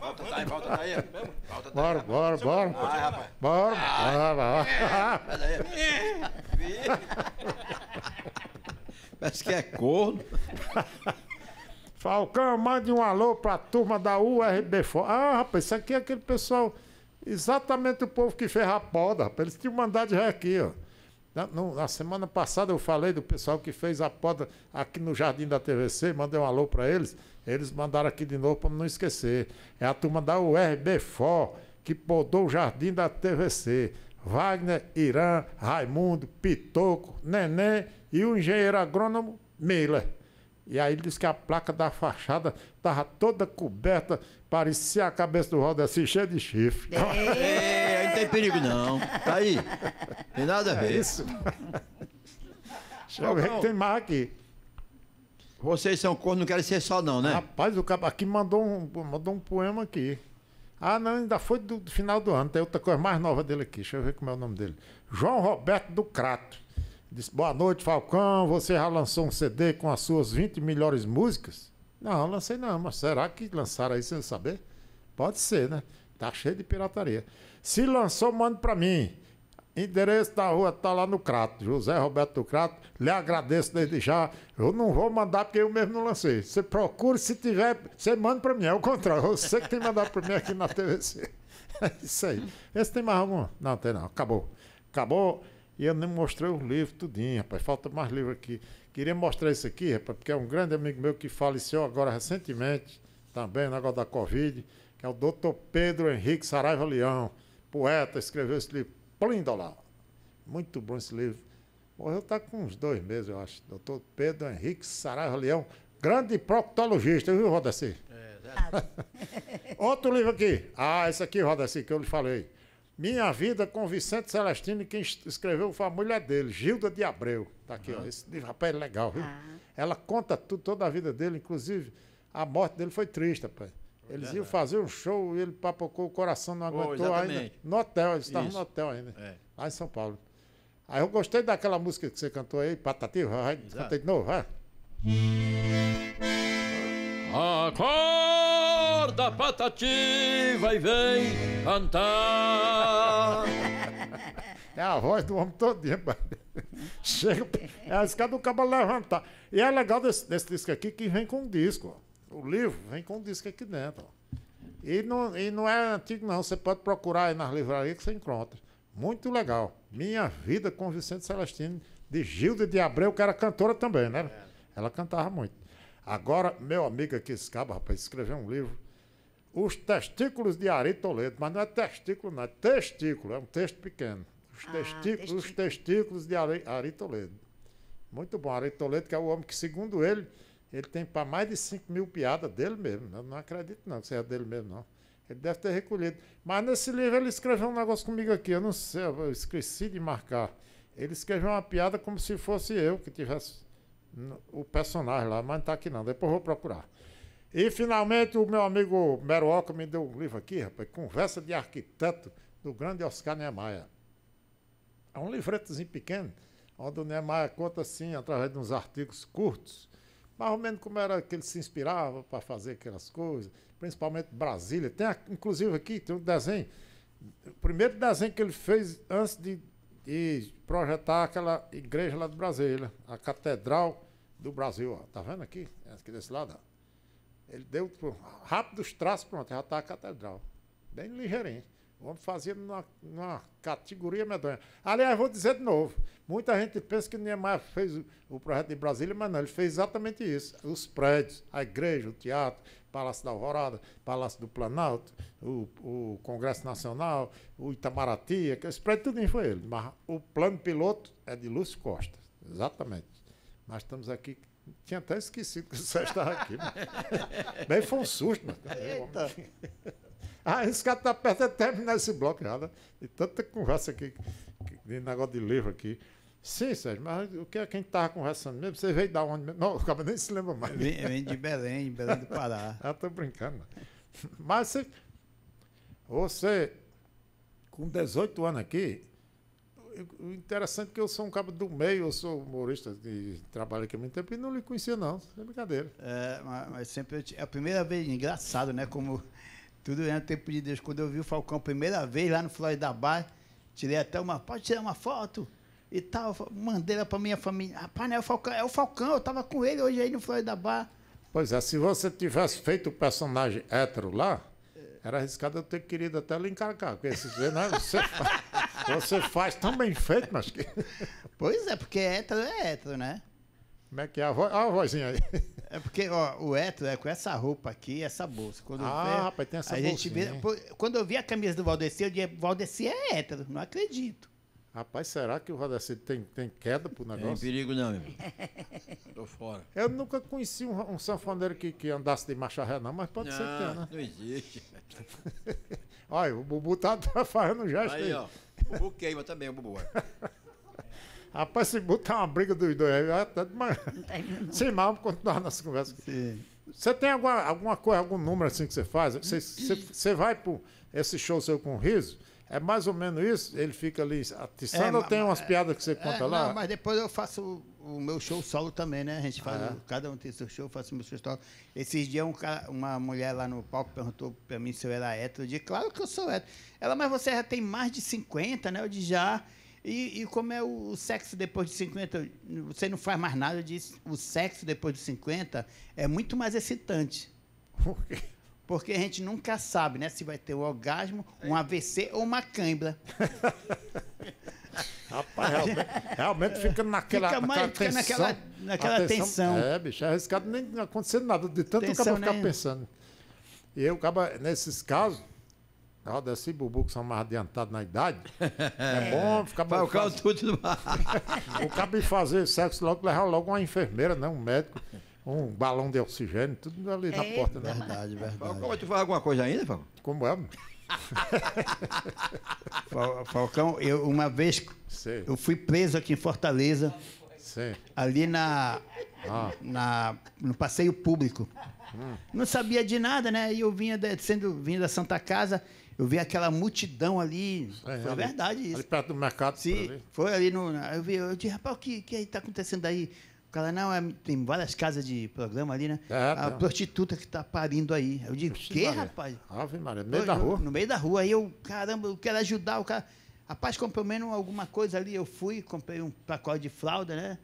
Volta daí, volta daí. Volta Bora, bora, bora. Vai, rapaz. Bora, bora, bora. Parece que é corno. Falcão, mande um alô pra turma da URB. Ah, rapaz, isso aqui é aquele pessoal. Exatamente o povo que fez a poda, rapaz. Eles tinham mandado já aqui, ó. Na, na, semana passada eu falei do pessoal que fez a poda aqui no Jardim da TVC, mandei um alô pra eles. Eles mandaram aqui de novo para não esquecer. É a turma da URBFO que podou o jardim da TVC. Wagner, Irã, Raimundo, Pitoco, Nenê e o engenheiro agrônomo Miller. E aí ele disse que a placa da fachada estava toda coberta, parecia a cabeça do Valdeci cheia de chifre. É. é, aí não tem perigo não. Tá aí. Tem nada a ver. É isso. Deixa eu ver o que tem mais aqui. Vocês são corno, não querem ser só, não, né? Rapaz, o cabo aqui mandou um, mandou um poema aqui. Ah, não, ainda foi do, do final do ano. Tem outra coisa mais nova dele aqui. Deixa eu ver como é o nome dele. João Roberto do Crato. Disse: Boa noite, Falcão. Você já lançou um CD com as suas 20 melhores músicas? Não, lancei não, mas será que lançaram aí sem saber? Pode ser, né? Tá cheio de pirataria. Se lançou, manda pra mim. Endereço da rua está lá no Crato, José Roberto do Crato. Lhe agradeço desde já. Eu não vou mandar porque eu mesmo não lancei. Você procura, se tiver, você manda para mim. É o contrário, você que tem mandado para mim aqui na TVC. É isso aí. Esse tem mais algum? Não, tem não. Acabou. Acabou. E eu nem mostrei os livros tudinho, rapaz. Falta mais livro aqui. Queria mostrar isso aqui, rapaz, porque é um grande amigo meu que faleceu agora recentemente, também, na negócio da Covid, que é o doutor Pedro Henrique Saraiva Leão, poeta, escreveu esse livro Plíndola. Muito bom esse livro. Morreu está com uns dois meses, eu acho. Doutor Pedro Henrique Saraiva Leão, grande proctologista, viu, Rodaci? É, é. Outro livro aqui. Ah, esse aqui, Rodaci, que eu lhe falei. Minha Vida com Vicente Celestino, quem escreveu foi a mulher dele, Gilda de Abreu. Está aqui, uhum. ó. Ah. Esse livro, rapaz, é legal, viu? Uhum. Ela conta tudo, toda a vida dele, inclusive a morte dele foi triste, rapaz. Eles é, iam é. fazer um show e ele papocou o coração, não aguentou oh, ainda. No hotel, eles estavam no hotel ainda. É. Lá em São Paulo. Aí eu gostei daquela música que você cantou aí, Patati, vai, cantei de novo, vai. Acorda, Patati, vai vem cantar. É a voz do homem todinho, Chega, é a escada do cabo levantar. E é legal desse, desse disco aqui que vem com um disco, ó o livro vem com o disco é aqui dentro. E não, e não é antigo, não. Você pode procurar aí nas livrarias que você encontra. Muito legal. Minha Vida com Vicente Celestino, de Gilda de Abreu, que era cantora também, né? É. Ela cantava muito. Agora, meu amigo aqui, Escaba, rapaz, escreveu um livro. Os Testículos de Ari Toledo. Mas não é testículo, não. É testículo. É um texto pequeno. Os, ah, testículos, os testículos de Ari, Ari Toledo. Muito bom. Ari Toledo, que é o homem que, segundo ele ele tem para mais de 5 mil piadas dele mesmo. Né? Eu não acredito não que seja dele mesmo, não. Ele deve ter recolhido. Mas nesse livro ele escreveu um negócio comigo aqui, eu não sei, eu esqueci de marcar. Ele escreveu uma piada como se fosse eu que tivesse o personagem lá, mas não está aqui não, depois eu vou procurar. E finalmente o meu amigo Meruoca me deu um livro aqui, rapaz, Conversa de Arquiteto, do grande Oscar Niemeyer. É um livretozinho pequeno, onde o Niemeyer conta assim, através de uns artigos curtos, mais ou menos como era que ele se inspirava para fazer aquelas coisas, principalmente Brasília. Tem, inclusive, aqui tem um desenho. O primeiro desenho que ele fez antes de, de projetar aquela igreja lá de Brasília, a Catedral do Brasil. Ó. Tá vendo aqui? É aqui desse lado. Ó. Ele deu rápidos traços, pronto, já está a catedral. Bem ligeirinho. Vamos fazer numa, numa, categoria medonha. Aliás, vou dizer de novo: muita gente pensa que Niemeyer fez o, o projeto de Brasília, mas não, ele fez exatamente isso. Os prédios, a igreja, o teatro, Palácio da Alvorada, Palácio do Planalto, o, o Congresso Nacional, o Itamaraty, aqueles prédios, tudo foi ele. Mas o plano piloto é de Lúcio Costa, exatamente. Nós estamos aqui tinha até esquecido que o Sérgio estava aqui. Mas... Bem, foi um susto. Mas... Eita. Ah, esse cara está perto de terminar esse bloco já, né? E tanta conversa aqui, de negócio de livro aqui. Sim, Sérgio, mas o que é que a gente estava conversando mesmo? Você veio da onde mesmo? Não, cara nem se lembra mais. Vem, vem de Belém, Belém do Pará. ah, tô brincando. Mas você, você, com 18 anos aqui, o interessante é que eu sou um cabo do meio, eu sou humorista e trabalho aqui há muito tempo e não lhe conhecia, não. É brincadeira. É, mas, mas sempre. É a primeira vez, engraçado, né? Como tudo era no tempo de Deus. Quando eu vi o Falcão primeira vez lá no Florida Bar, tirei até uma. Pode tirar uma foto? E tal, mandei ela para minha família. Rapaz, não é o Falcão, é o Falcão, eu estava com ele hoje aí no Florida Bar. Pois é, se você tivesse feito o personagem hétero lá, era arriscado eu ter querido até lhe encarcar Porque esse, né, você, faz, você faz tão bem feito, mas que. Pois é, porque hétero é hétero, né? Como é que é a voz? Olha a vozinha aí. É porque ó, o Eto é com essa roupa aqui essa bolsa. Quando ah, vê, rapaz, tem essa bolsa. Quando eu vi a camisa do Valdeci, eu disse, Valdeci é hétero, não acredito. Rapaz, será que o Valdeci tem, tem queda pro negócio? Não tem perigo não, meu irmão. Tô fora. Eu nunca conheci um, um sanfoneiro que, que andasse de marcha ré, não, mas pode não, ser que tenha, né? Não existe. Olha, o Bubu tá, tá fazendo um gesto aí. Aí, ó. O Bubu queima também, o Bubu. Rapaz, se botar uma briga dos dois, aí, tá de manhã. Sem mal, vamos continuar nossa conversa. Sim. Você tem alguma, alguma coisa, algum número assim que você faz? Você, você, você vai para esse show seu com riso? É mais ou menos isso? Ele fica ali atiçando é, ou tem umas é, piadas que você conta é, lá? Não, mas depois eu faço o, meu show solo também, né? A gente faz, ah, é? cada um tem seu show, eu faço o meu show solo. Esses dias um cara, uma mulher lá no palco perguntou para mim se eu era hétero. Eu disse, claro que eu sou hétero. Ela, mas você já tem mais de 50, né? Eu disse, já. E, e, como é o sexo depois de 50, você não faz mais nada disso. O sexo depois de 50 é muito mais excitante. Por quê? Porque a gente nunca sabe, né? Se vai ter um orgasmo, um é. AVC ou uma cãibra. Rapaz, realmente, realmente fica naquela, fica mais, naquela fica tensão. Naquela, naquela tensão, tensão. É, bicho, é arriscado nem acontecer nada, de tanto tensão, o cara ficar né? pensando. E eu acaba, nesses casos, causa desse assim, bubu que são mais adiantados na idade, é, bom ficar bom. Faz... tudo O cabo fazer sexo logo, levar logo uma enfermeira, né? um médico, um balão de oxigênio, tudo ali na porta. Né? Verdade, verdade. Falcão, tu faz alguma coisa ainda, Falcão? Como é? Falcão, eu uma vez Sim. eu fui preso aqui em Fortaleza, Sim. ali na, ah. na no passeio público. Hum. Não sabia de nada, né? E eu vinha de, sendo vinha da Santa Casa eu vi aquela multidão ali. É, foi ali, verdade isso. Ali perto do mercado. Sim, foi ali no. Eu vi, eu disse, rapaz, o que, que tá acontecendo aí? O cara, não, é, tem várias casas de programa ali, né? É, a prostituta que está parindo aí. Eu digo, o que, rapaz? Ave Maria, no meio eu, da rua. No, no meio da rua. Aí eu, caramba, eu quero ajudar o cara. Rapaz, comprei menos alguma coisa ali. Eu fui, comprei um pacote de fralda, né?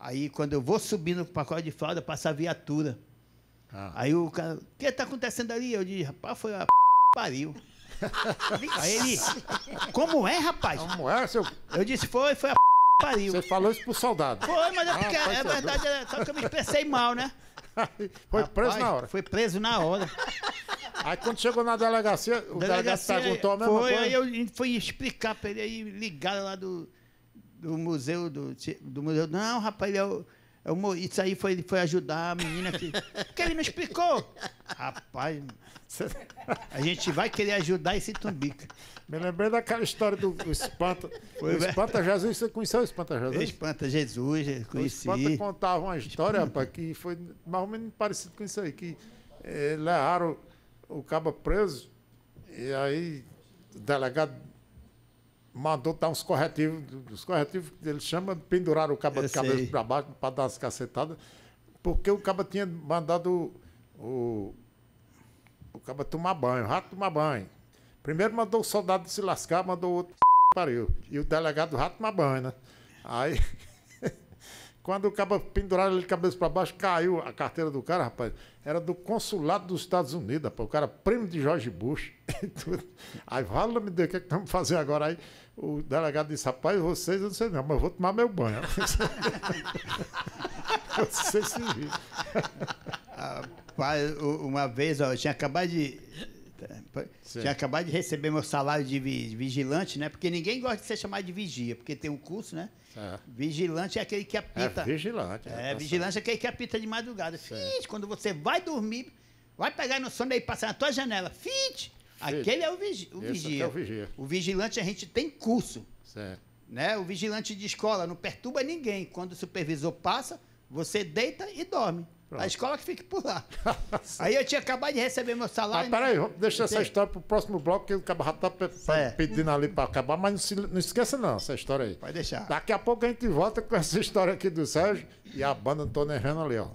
Aí quando eu vou subindo com o pacote de fralda, passa a viatura. Ah. Aí o cara, o que está acontecendo ali? Eu disse, rapaz, foi a p... pariu. Aí ele, como é, rapaz? Como é, seu. Eu disse, foi, foi a p... pariu. Você falou isso pro soldado. Foi, mas é porque ah, é, é verdade, é, só que eu me expressei mal, né? foi preso na hora. Foi preso na hora. Aí quando chegou na delegacia, o delegado perguntou a mesma foi, coisa. Aí eu fui explicar pra ele, aí ligaram lá do, do museu, do, do museu. Não, rapaz, ele é o eu, é isso aí foi, foi ajudar a menina que. Porque ele não explicou. Rapaz, a gente vai querer ajudar esse tumbica. Me lembrei daquela história do Espanta. o né? Espanta Jesus, você conheceu o Espanta Jesus? O Espanta Jesus, conheci. O Espanta contava uma história, rapaz, que foi mais ou menos parecido com isso aí, que é, levaram o cabo preso, e aí o delegado mandou dar uns corretivos, os corretivos ele chama, penduraram o cabo de cabeça para baixo para dar as cacetadas, porque o cabo tinha mandado o, o cabo tomar banho, o rato tomar banho. Primeiro mandou o soldado se lascar, mandou o outro pariu. E o delegado do rato tomar banho, né? Aí quando o cabo pendurado ele de cabeça para baixo, caiu a carteira do cara, rapaz. Era do consulado dos Estados Unidos, rapaz. O cara primo de George Bush. aí fala, me deu, o que é que estamos fazendo agora? Aí o delegado disse, rapaz, vocês, eu não sei não, mas eu vou tomar meu banho. vocês se viram. Rapaz, uma vez, ó, eu tinha acabado de Sim. Tinha acabado de receber meu salário de vigilante, né? Porque ninguém gosta de ser chamado de vigia, porque tem um curso, né? É. Vigilante é aquele que é, apita. É vigilante. É, é vigilante é aquele que apita de madrugada. Fit, quando você vai dormir, vai pegar no sono e passar na tua janela. Fit! Aquele é o, vigi o vigia. É o vigia. O vigilante a gente tem curso. Certo. Né? O vigilante de escola não perturba ninguém. Quando o supervisor passa, você deita e dorme. Pronto. A escola que fica por lá. aí eu tinha acabado de receber meu salário. ah, peraí, né? deixa essa história pro próximo bloco, que o Cabarra tá é. pedindo ali para acabar, mas não, se, não, esqueça não, essa história aí. Vai deixar. Daqui a pouco a gente volta com essa história aqui do Sérgio e a banda Antônio Herrano ali, ó.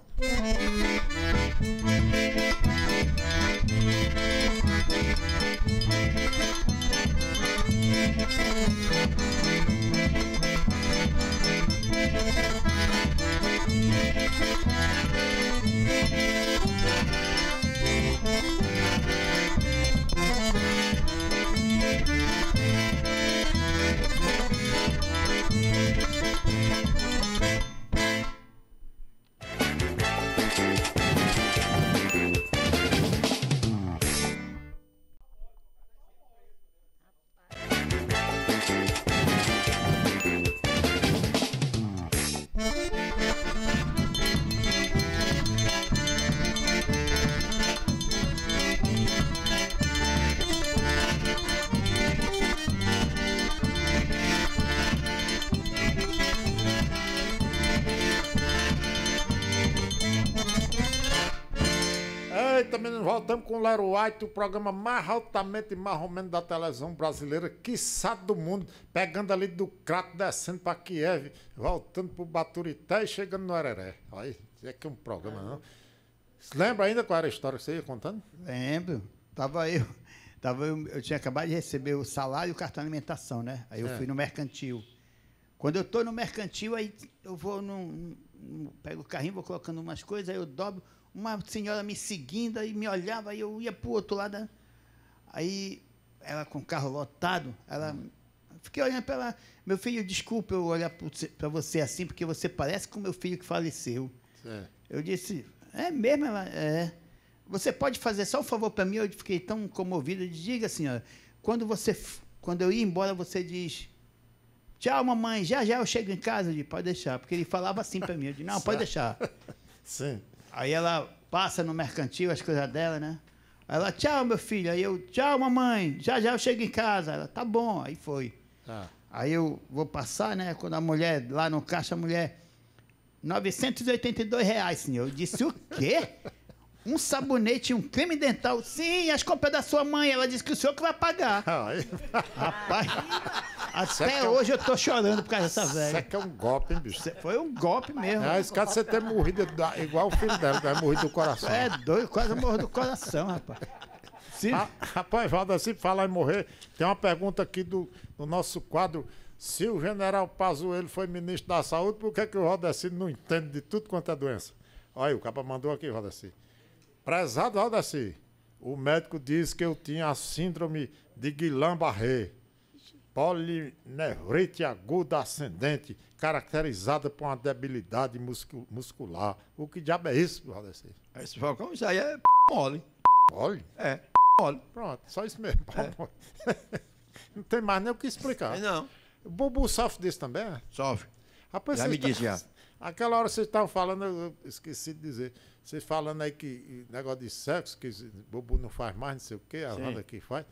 voltamos com o Lero White, o programa mais altamente marromeno da televisão brasileira, que sabe do mundo, pegando ali do crato, descendo para Kiev, voltando para o Baturité e chegando no Areré. Olha, é que é um programa, não? Você lembra ainda qual era a história que você ia contando? Lembro. Tava eu, tava eu, eu tinha acabado de receber o salário e o cartão de alimentação, né? Aí eu é. fui no mercantil. Quando eu estou no mercantil, aí eu vou num, num, pego o carrinho, vou colocando umas coisas, aí eu dobro uma senhora me seguindo e me olhava e eu ia para o outro lado. Né? Aí ela com o carro lotado, ela fiquei olhando para ela. Meu filho, desculpa eu olhar para você assim, porque você parece com meu filho que faleceu. É. Eu disse, é mesmo? Ela, é. Você pode fazer só um favor para mim? Eu fiquei tão comovido. Diga, senhora, quando você, quando eu ir embora, você diz, tchau, mamãe, já já eu chego em casa. Eu disse, pode deixar, porque ele falava assim para mim. Eu disse, não, pode deixar. Sim. Aí ela passa no mercantil as coisas dela, né? Aí ela, tchau, meu filho. Aí eu, tchau, mamãe. Já, já eu chego em casa. Ela, tá bom. Aí foi. Tá. Aí eu vou passar, né? Quando a mulher, lá no caixa, a mulher, 982 reais, senhor. Eu disse, o quê? um sabonete e um creme dental. Sim, as compras é da sua mãe. Ela disse que o senhor que vai pagar. Ah, rapaz, é até é hoje um... eu tô chorando por causa dessa velha. Isso é aqui é um golpe, hein, bicho? foi um golpe mesmo. É, esse cara você ter morrido da... igual o filho dela, morrido do coração. É doido, quase morreu do coração, rapaz. Sim. Ah, rapaz, Valda, se falar em morrer, tem uma pergunta aqui do, do nosso quadro. Se o general Pazuello foi ministro da saúde, por que, que o Valdeci não entende de tudo quanto é doença? Olha, o capa mandou aqui, Valdeci. Prezado Aldacir, o médico disse que eu tinha a síndrome de Guillain-Barré, polinevrite aguda ascendente, caracterizada por uma debilidade muscul muscular. O que diabo é isso, Aldacir? Esse Falcão, isso aí é p... mole. Mole? É, p... mole. Pronto, só isso mesmo. É. Não tem mais nem o que explicar. Não. O Bubu sofre disso também? É? Sofre. Rapaz, já me disse tá... já. Aquela hora vocês estavam falando, eu esqueci de dizer, vocês falando aí que negócio de sexo, que o Bubu não faz mais, não sei o quê, a banda que faz.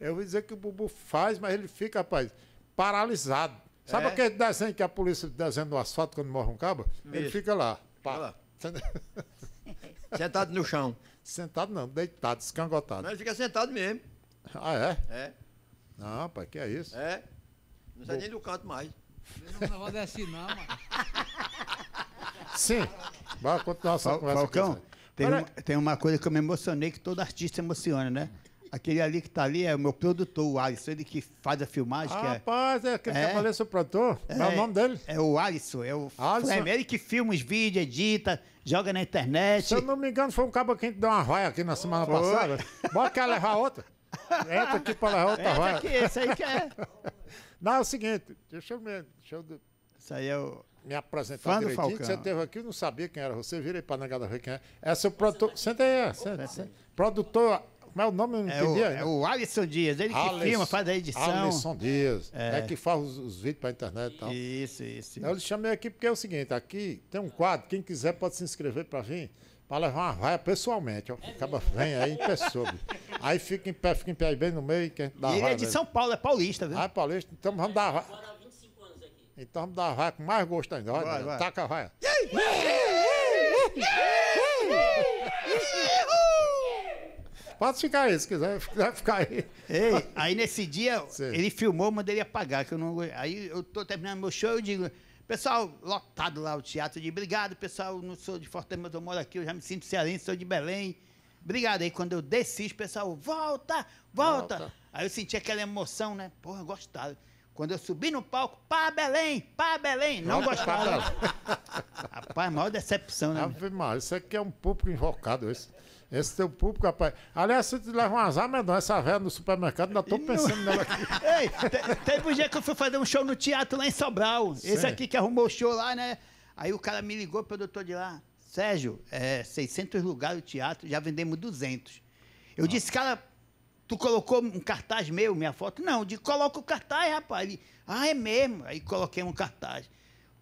Eu vou dizer que o Bubu faz, mas ele fica, rapaz, paralisado. Sabe é? aquele desenho que a polícia desenha no asfalto quando morre um cabo? Isso. Ele fica lá. Pá. lá. sentado no chão. Sentado não, deitado, escangotado. Não, ele fica sentado mesmo. Ah, é? É. Não, pai, que é isso? É. Não sai nem do canto mais. Não, vou assim, não, mano. Sim. Bora continuar essa Fal conversa. Falcão, tem, um, tem uma coisa que eu me emocionei, que todo artista emociona, né? Aquele ali que tá ali é o meu produtor, o Alisson, ele que faz a filmagem. que é, rapaz, é aquele é, que apareceu o produtor? É, Qual é o nome dele? É o Alisson, é o Alisson. É ele que filma os vídeos, edita, joga na internet. Se eu não me engano, foi um cabo que deu uma raia aqui na semana passada. Bora que levar outra. Entra aqui pra levar outra raia. esse aí que é. Não, é o seguinte, deixa eu me. Deixa eu Isso aí é o. Me apresentar Fã direitinho. Falcão. Você teve aqui, eu não sabia quem era você. Virei para negada ver quem é. É seu produtor. Senta aí, é, senta, Produtor. Como é o nome? Eu não é entendi. O, é o Alisson Dias. Ele Alisson, que filma, faz a edição. Alisson Dias. É, é que faz os, os vídeos para a internet e tal. Isso, isso. Eu lhe chamei aqui porque é o seguinte: aqui tem um quadro. Quem quiser pode se inscrever para vir para levar uma vaia pessoalmente. Ó. É Acaba, vem aí em pessoa. aí fica em pé, fica em pé aí bem no meio. Que dá e ele é de mesmo. São Paulo, é paulista, viu? Ah, é paulista. Então vamos dar vaia. Então vamos dar vaia com mais gosto ainda. Olha, vai, vai. taca a vaia. Pode ficar aí, quiser, se quiser ficar aí. Ei, aí nesse dia, Sim. ele filmou, mandei ele apagar, que eu não. Aí eu tô terminando meu show, eu digo. Pessoal lotado lá, o teatro de obrigado, pessoal, não sou de Fortaleza, mas eu moro aqui, eu já me sinto cearense, sou de Belém. Obrigado. Aí quando eu desci, o pessoal, volta, volta, volta. Aí eu senti aquela emoção, né? Porra, gostaram. Quando eu subi no palco, pá Belém, pá Belém, não gostaram. Rapaz, maior decepção, né? Ah, Maria, isso aqui é um público invocado, esse. Esse teu público, rapaz. Aliás, se tu leva um azar, mas não, essa velha no supermercado, ainda tô pensando nela aqui. Ei, teve um dia que eu fui fazer um show no teatro lá em Sobral. Sim. Esse aqui que arrumou o show lá, né? Aí o cara me ligou, doutor de lá. Sérgio, é, 600 lugares o teatro, já vendemos 200. Eu ah. disse, cara, tu colocou um cartaz meu, minha foto? Não, eu disse, coloca o cartaz, rapaz. Ele, ah, é mesmo. Aí coloquei um cartaz.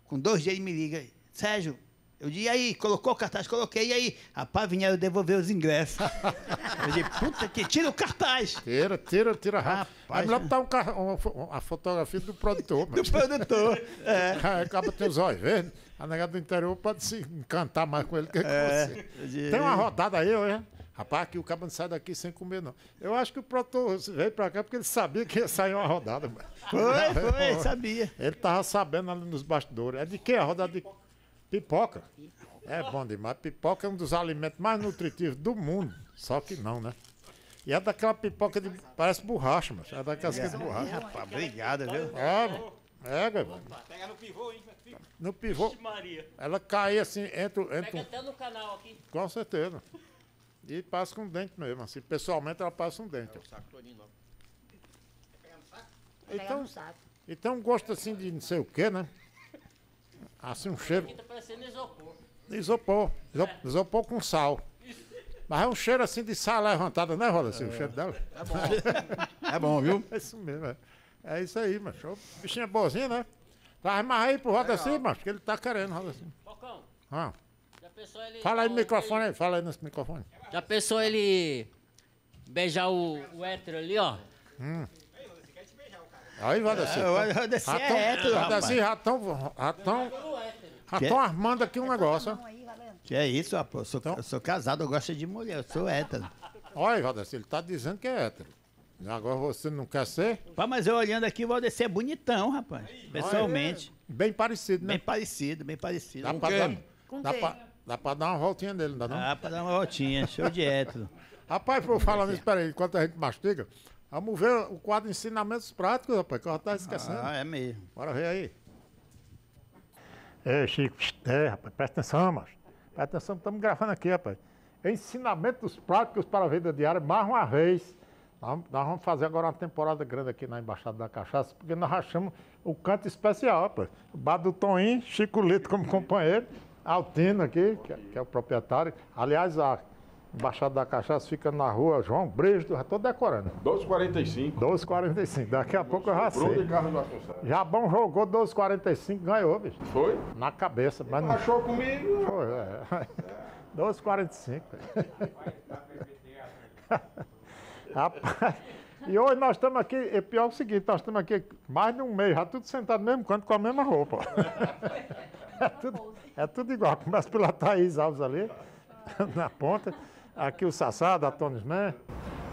Com dois dias ele me liga, Sérgio, eu disse, e aí, colocou o cartaz, coloquei, e aí? Rapaz, eu devolver os ingressos. eu disse, puta que tira o cartaz. Tira, tira, tira rápido. Rapaz, é melhor botar um a fotografia do produtor. Mas... do produtor, é. Acaba tem os olhos verdes. A negada do interior pode se encantar mais com ele que é, com você. Disse... Tem uma rodada aí, olha. Rapaz, que o cabo não sai daqui sem comer, não. Eu acho que o produtor veio pra cá porque ele sabia que ia sair uma rodada. Foi, foi, sabia. Ele tava sabendo ali nos bastidores. É de quem a rodada de... Pipoca. É bom demais. Pipoca é um dos alimentos mais nutritivos do mundo. Só que não, né? E é daquela pipoca de. Parece borracha, mas é daquelas que é, de borracha. Rapaz, obrigada, viu? É, mano. É, Pega no pivô, hein? No pivô. Ela cai assim, entra. entra Pega até no canal aqui. Com certeza. E passa com dente mesmo, assim. Pessoalmente ela passa um dente. É o saco todinho, não. Pegar no saco? Então, então gosta assim de não sei o quê, né? Assim, um cheiro. Aqui tá parecendo isopor. Isopor. É. Isop, é. Isopor com sal. Mas é um cheiro assim de sal levantada, né, Roda? Assim, é, o cheiro dela. É bom. é bom, viu? É isso mesmo, é. É isso aí, macho. Bichinha boazinha, né? Traz tá mais aí pro Roda assim, macho, que ele tá querendo, Roda assim. Focão. Ah. Já pensou ele. Fala aí no microfone aí, fala aí nesse microfone. Já pensou ele beijar o, o hétero ali, ó? Hum. Aí vai é, descer. vai descer ratão, é hétero, vai descer ratão, ratão, ratão armando aqui um negócio. Que é isso, rapaz. Eu sou, então, eu sou casado, eu gosto de mulher, eu sou hétero. Olha, Valdeci, ele tá dizendo que é hétero. Agora você não quer ser? Pá, mas eu olhando aqui, o Valdeci é bonitão, rapaz. Pessoalmente. É bem parecido, né? Bem parecido, bem parecido. Dá Com pra quem? dar, Com dá quem? Pra, dá pra dar uma voltinha nele, não dá não? Dá pra dar uma voltinha, show de hétero. Rapaz, por falar nisso, peraí, enquanto a gente mastiga, Vamos ver o quadro Ensinamentos Práticos, rapaz, que eu já estava esquecendo. Ah, é mesmo. Bora ver aí. É, Chico, é, rapaz, presta atenção, mas Presta atenção, estamos gravando aqui, rapaz. Ensinamentos práticos para a vida diária, mais uma vez. Nós, vamos fazer agora uma temporada grande aqui na Embaixada da Cachaça, porque nós achamos o canto especial, rapaz. O bar do Chico Lito como companheiro, Altino aqui, que, é, que é o proprietário. Aliás, a Baixada da Cachaça fica na rua João Brejo, já estou decorando. 12h45, Daqui a Você pouco eu já sei. De Carlos Vasconcelos. Jabão jogou 1245, ganhou, bicho. Foi? Na cabeça. Mas não... Achou comigo? Foi, é. é. 12h45. Rapaz. E hoje nós estamos aqui, e pior é o seguinte, nós estamos aqui mais de um mês, já tudo sentado no mesmo canto com a mesma roupa. é, tudo, é tudo igual. Começa pela Thaís Alves ali, tá. na ponta. Aqui o Sassá, da Tony Man.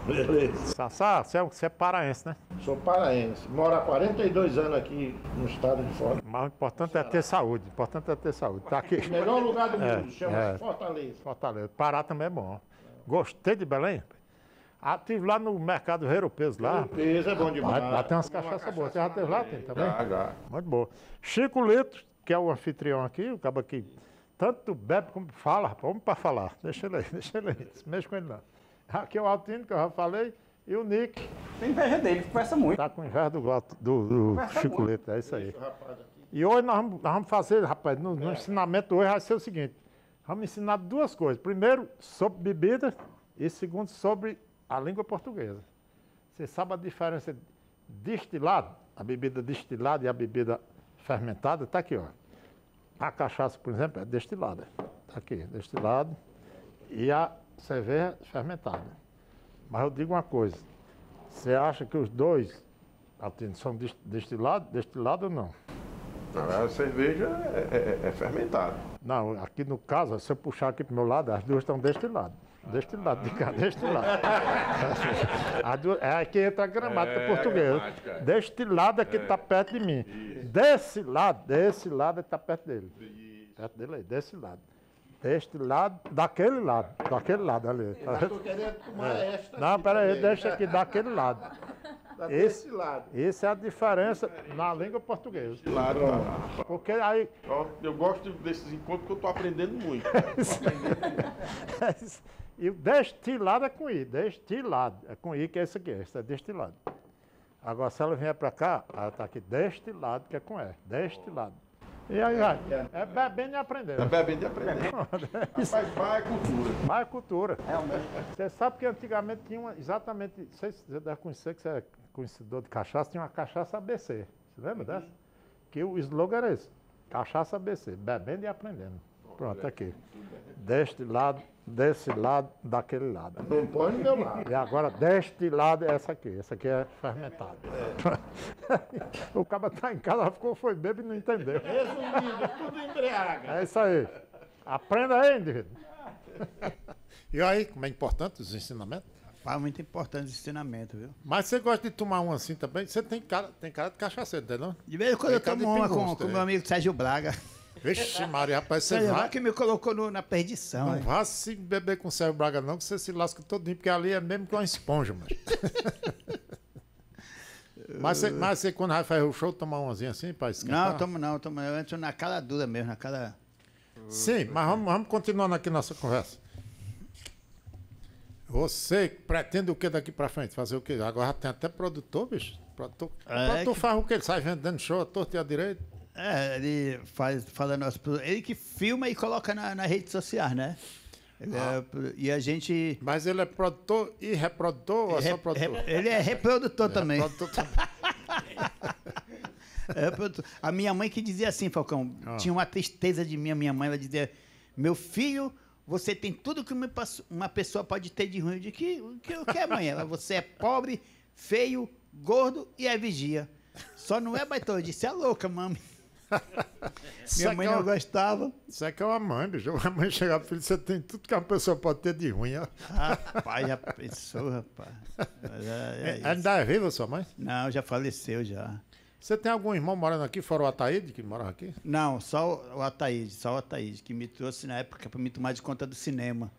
Beleza. Sassá, você é, você é paraense, né? Sou paraense. Moro há 42 anos aqui no estado de fora. Mas o importante é ter saúde. O importante é ter saúde. Tá aqui. O melhor lugar do é, mundo, é, chama-se é, Fortaleza. Fortaleza. Pará também é bom. Gostei de Belém? Estive ah, lá no mercado Europeus lá. Europeus é bom demais. Lá, lá tem umas cachaças boas. Você já teve lá, tem também? Já, já. Muito boa. Chico Leto, que é o anfitrião aqui, o cabo aqui tanto bebe como fala, rapaz, vamos para falar. Deixa ele aí, deixa ele aí, mexe com ele não. É o Altino, que eu já falei, e o Nick. Tem inveja dele, conversa muito. Tá com inveja do, do, do Chico é isso aí. e hoje nós vamos, nós vamos, fazer, rapaz, no, é. ensinamento hoje vai ser o seguinte. Vamos ensinar duas coisas. Primeiro, sobre bebida e segundo, sobre a língua portuguesa. Você sabe a diferença destilado, a bebida destilada e a bebida fermentada? Está aqui, ó. A cachaça, por exemplo, é destilada. Está aqui, destilado. E a cerveja fermentada. Mas eu digo uma coisa. Você acha que os dois assim, são destilados destilado ou não? A cerveja é, é, é, é fermentada. Não, aqui no caso, se eu puxar aqui para o meu lado, as duas estão destiladas. Deste lado, de cá, deste lado. é aqui entra a gramática é, portuguesa. É a gramática. É. Deste lado é que está é. Tá perto de mim. Isso. Desse lado, desse lado é que está perto dele. Isso. Perto dele aí, desse lado. Deste lado, daquele lado, daquele lado ali. Estou querendo tomar é. esta. Não, peraí, deixa aqui, daquele lado. Esse, lado. Esse é a diferença é na língua portuguesa. Esse lado, tá. Porque aí. Eu gosto desses encontros porque eu estou aprendendo muito. Tô aprendendo muito. É e destilado é com I, destilado. É com I que é isso aqui, esse é destilado. Agora, se ela vier para cá, ela está aqui destilado, que é com E, destilado. E aí, vai. É bebendo e aprendendo. É bebendo e aprendendo. Rapaz, vai cultura. Vai cultura. Realmente. É você sabe que antigamente tinha uma, exatamente, não sei se você deve conhecer, que você é conhecedor de cachaça, tinha uma cachaça ABC. Você lembra uhum. dessa? Que o slogan era esse, cachaça ABC, bebendo e aprendendo. Pronto, é, aqui deste lado, desse lado, daquele lado. Não põe meu lado. E agora deste lado é essa aqui. Essa aqui é fermentada. É. o cara está em casa, ficou, foi bêbado e não entendeu. Resumindo, tudo embriaga. É isso aí. Aprenda aí, indivíduo. E aí, como é importante os ensinamentos? é muito importante os ensinamentos, viu? Mas você gosta de tomar um assim também? Você tem cara, tem cara de cachaceiro, entendeu? De vez em quando tem eu tomo uma com, o meu é. amigo Sérgio Braga. Vixe, Maria, rapaz, você vai. que me colocou no, na perdição. Não vá se beber com o Sérgio Braga, não, que você se lasca todinho, porque ali é mesmo que uma esponja, mano. mas, você, mas você, quando vai fazer o show, toma umzinho assim pra esquentar? Não, tomo não, tomo, eu entro na cara dura mesmo, na cara. Sim, mas vamos, vamos continuando aqui nossa conversa. Você pretende o que daqui pra frente? Fazer o quê? Agora tem até produtor, bicho. Produtor, é, produtor que... faz o que? Ele sai vendendo show à torta e à direita? É, ele faz, fala nós, ele que filma e coloca na, na rede social, né? É ah. É, e a gente. Mas ele é produtor e reprodutor ou é só produtor? ele é reprodutor é também. Reprodutor também. é reprodutor. a minha mãe que dizia assim, Falcão, ah. tinha uma tristeza de mim, a minha mãe, ela dizia: Meu filho, você tem tudo que uma pessoa pode ter de ruim. De que o que, que é, mãe? Ela, você é pobre, feio, gordo e é vigia. Só não é baitão. Eu disse: É louca, mami. Minha é mãe é não gostava. Isso é que é uma mãe, bicho. Uma mãe chegar pro filho, você tem tudo que uma pessoa pode ter de ruim. Ó. Rapaz, já pensou, rapaz. É, é, é Ainda é viva sua mãe? Não, já faleceu já. Você tem algum irmão morando aqui, fora o Ataíde, que mora aqui? Não, só o Ataíde, só o Ataíde, que me trouxe na época para me tomar de conta do cinema.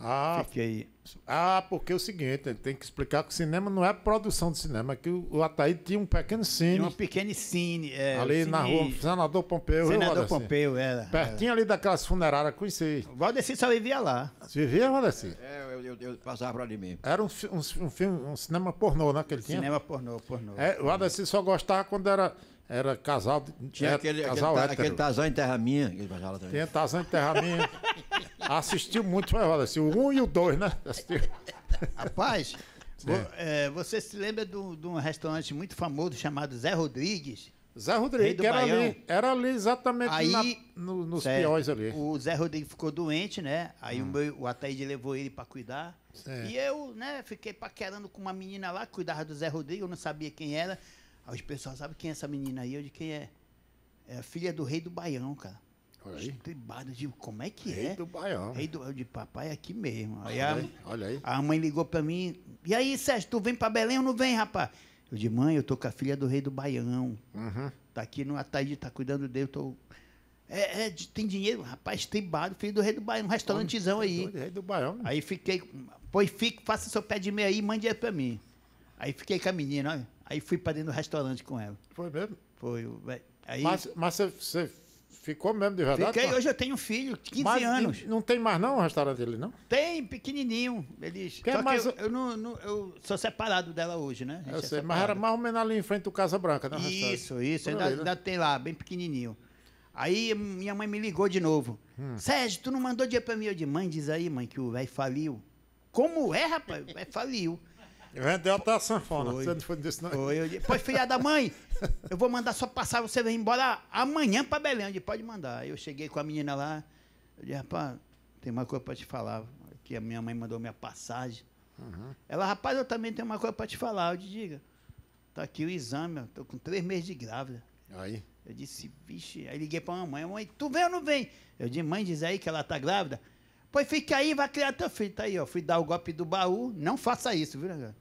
Ah, Fiquei... ah, porque é o seguinte, tem que explicar que o cinema não é produção de cinema, é que o Ataíde tinha um pequeno cine. Tinha um pequeno cine. É, ali cine... na rua Senador Pompeu. Senador Pompeu, era. É, é. Pertinho era. ali daquelas funerárias, conheci. O Valdeci só vivia lá. Você vivia, Valdeci? É, eu, eu, eu passava por ali mesmo. Era um, um, um, filme, um cinema pornô, né, que ele tinha? Cinema pornô, pornô. É, o Valdeci só gostava quando era era casal. Tinha era aquele, casal aquele, aquele Tazão em Terra Minha. Tinha Tazão em Terra Minha. Assistiu muito, mas assim, o 1 um e o 2, né? Assistiu. Rapaz, vo, é, você se lembra de um restaurante muito famoso chamado Zé Rodrigues? Zé Rodrigues, era ali, era ali exatamente aí, na, no, nos certo, piões ali. O Zé Rodrigues ficou doente, né? Aí hum. o, meu, o Ataíde levou ele para cuidar. Certo. E eu, né, fiquei paquerando com uma menina lá que cuidava do Zé Rodrigues, eu não sabia quem era. Aí os pessoal, sabe quem é essa menina aí? Eu de quem é? É filha do rei do Baião, cara. Aí. Estribado, eu digo, como é que rei é? Do baião. Rei do Baião. Eu digo, papai, é aqui mesmo. Aí olha, a, aí, olha aí. A mãe ligou pra mim, e aí, Sérgio, tu vem pra Belém ou não vem, rapaz? Eu disse, mãe, eu tô com a filha do rei do Baião. Uhum. Tá aqui no Ataíde, tá cuidando dele, eu tô... É, é, tem dinheiro, rapaz, estribado, filho do rei do Baião, um restaurantezão aí. Rei do, rei do Baião. Aí fiquei, pois fique, faça seu pé de meia aí e mande dinheiro pra mim. Aí fiquei com a menina, olha. Aí fui para dentro do restaurante com ela. Foi mesmo? Foi. Aí... Mas, mas você ficou mesmo de verdade? Fiquei, hoje eu tenho um filho, 15 mas, anos. Não tem mais não o restaurante dele, não? Tem, pequenininho. Eles... Quer é mais... eu, eu, não, não, eu sou separado dela hoje, né? Eu é sei, é mas era mais ou menos ali em frente do Casa Branca, né? Isso, isso. Ainda, né? ainda tem lá, bem pequenininho. Aí minha mãe me ligou de novo. Hum. Sérgio, tu não mandou dinheiro pra mim? Eu disse, mãe, diz aí, mãe, que o velho faliu. Como é, rapaz? O velho faliu. Vendeu é, até a sanfona. Foi. Você não foi disso, não? Foi. Eu disse, pois, filha da mãe, eu vou mandar só passar, você vem embora amanhã pra Belém. Eu disse, pode mandar. Eu cheguei com a menina lá. Eu disse, rapaz, tem uma coisa pra te falar. Que a minha mãe mandou minha passagem. Uhum. Ela, rapaz, eu também tenho uma coisa pra te falar. Eu disse, diga, tá aqui o exame, eu tô com três meses de grávida. Aí. Eu disse, vixe. Aí liguei pra mamãe, mãe, tu vem ou não vem? Eu disse, mãe, diz aí que ela tá grávida. Pois fique aí, vai criar teu filho. Tá aí, ó. Fui dar o golpe do baú. Não faça isso, viu, negão?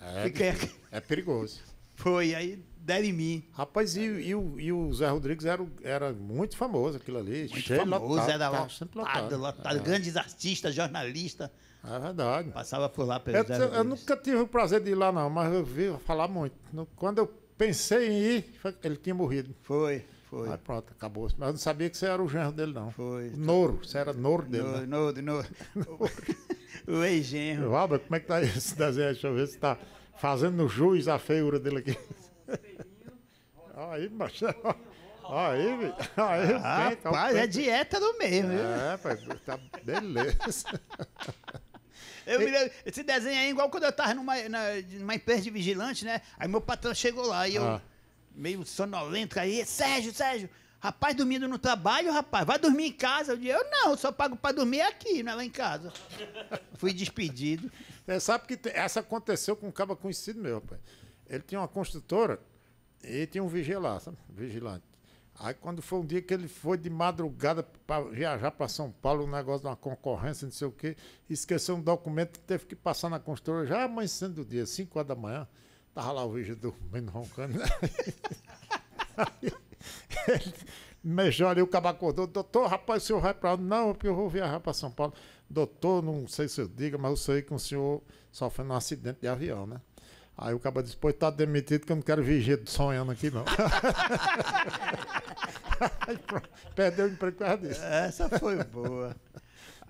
É, é Fiquei... é perigoso. Foi, aí deram em mim. Rapaz, e, e, o, e o Zé Rodrigues era, era muito famoso aquilo ali. Muito cheio, famoso, lotado, era tá, lotado, lotado, tá, lotado é. grandes artistas, jornalistas. É verdade. Passava por lá pelo eu, Zé Rodrigues. Eu nunca tive o prazer de ir lá, não, mas eu vi falar muito. Quando eu pensei em ir, ele tinha morrido. Foi. Foi. Aí pronto, acabou. Mas eu não sabia que você era o genro dele, não. Foi. Noro, você era Noro dele. Noro, né? Noro, Noro. o ex-genro. Valber, como é que tá esse desenho? Deixa eu ver se tá fazendo juiz a feiura dele aqui. aí, macho. Aí, Aí, ah, tá rapaz, é dieta do mesmo, viu? É, pai, tá beleza. Eu me lembro, esse desenho aí é igual quando eu tava numa, numa empresa de vigilante, né? Aí meu patrão chegou lá e eu. Ah meio sonolento, aí, Sérgio, Sérgio, rapaz dormindo no trabalho, rapaz, vai dormir em casa. Eu disse, eu não, só pago para dormir aqui, não é lá em casa. Fui despedido. É, sabe que essa aconteceu com um caba conhecido meu, rapaz. Ele tinha uma construtora e tinha um vigilante, sabe? vigilante. Aí quando foi um dia que ele foi de madrugada para viajar para São Paulo, um negócio de uma concorrência, não sei o quê, esqueceu um documento que teve que passar na construtora já amanhecendo o dia, 5 horas da manhã. Tava lá o vídeo dormindo, roncando. Né? Mexeu ali, o cabo acordou, doutor, rapaz, o senhor vai pra onde? Não, porque eu vou viajar para São Paulo. Doutor, não sei se eu diga, mas eu sei que o senhor sofreu um acidente de avião, né? Aí o cabo disse, pois tá demitido que eu não quero vigia sonhando aqui, não. Perdeu o emprego por causa disso. Essa foi boa.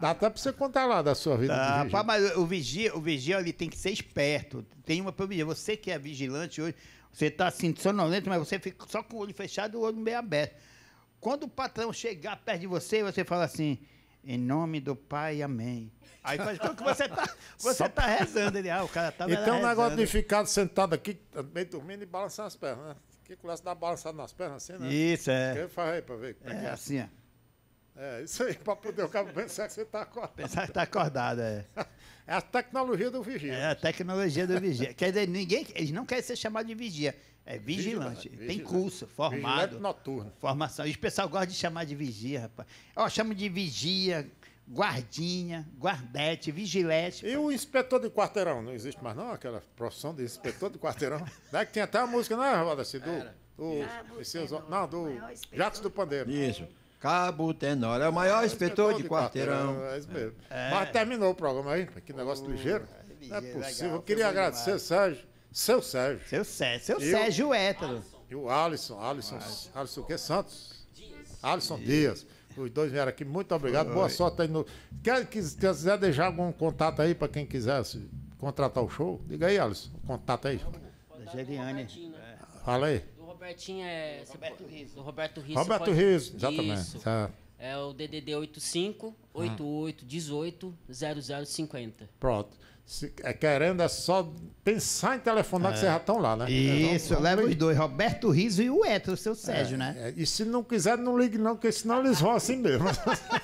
Dá até pra você contar lá da sua vida. Ah, pá, mas o vigia, o vigia ele tem que ser esperto. Tem uma providência. Você que é vigilante hoje, você tá assim, sonolento, mas você fica só com o olho fechado e o olho meio aberto. Quando o patrão chegar perto de você, você fala assim. Em nome do Pai, amém. Aí faz como que você tá, você tá rezando ele, ah, o cara tá Então o negócio de ficar sentado aqui, bem dormindo e balançar as pernas, né? Que começa a dar balançada nas pernas assim, né? Isso, é. Que faz aí pra ver. É, é, é, assim, ó. É, isso aí, para poder o cabo pensar que você está acordado. Pensar que está acordado, é. É a tecnologia do vigia. É a tecnologia do vigia. Quer dizer, ninguém, eles não querem ser chamados de vigia. É vigilante. vigilante. Tem curso, formado. Vigilante noturno. Formação. E o pessoal gosta de chamar de vigia, rapaz. Ó, chamo de vigia, guardinha, guardete, vigilete. E pô. o inspetor de quarteirão? Não existe mais, não? Aquela profissão de inspetor de quarteirão. Daí é que tem até a música, não é, Roda? Assim, do, do, do, não, do Jatos do Pandeiro. Isso. Cabo Tenor. É o maior é, é inspetor, de, de quarteirão. quarteirão. É isso mesmo. É. Mas terminou o programa aí. Que negócio uh, ligeiro. Não é possível. Legal, queria agradecer, demais. Sérgio. Seu Sérgio. Seu Sérgio, seu Sérgio, Sérgio Hétero. E o Alisson, Alisson, Alisson, Alisson o quê? Santos? Dias. Alisson Dias. Os dois vieram aqui, muito obrigado. Foi. Boa sorte aí no. Quer, quiser deixar algum contato aí para quem quiser contratar o show? Diga aí, Alisson. Contato aí. Da Geliane. Fala aí. Robertinho é. Roberto Rizzo. Do Roberto Rizzo. Roberto pode... Rizzo, exatamente. Isso. Tá. É o DDD 85 88 18 0050. Pronto. Se, é querendo é só pensar em telefonar é. que vocês já estão lá, né? Isso, é, leva os dois, Roberto Rizzo e o Etro, o seu Sérgio, é, né? É, e se não quiser, não ligue não, porque senão eles vão assim mesmo.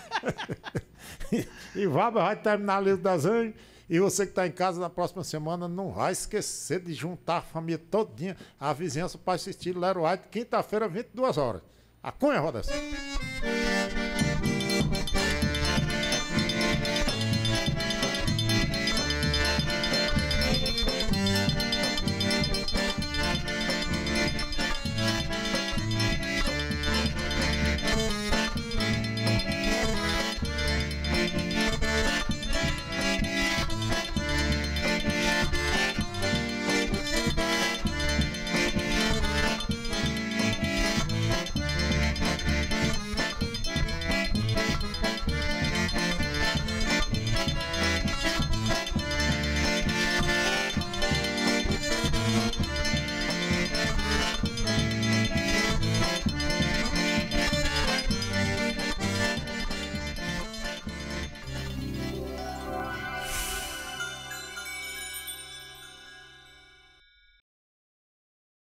e, e Vaba vai terminar ali o desenho. E você que está em casa na próxima semana, não vai esquecer de juntar a família todinha, a vizinhança para assistir Leroy, quinta-feira, 22 horas. A Cunha Rodas. Assim.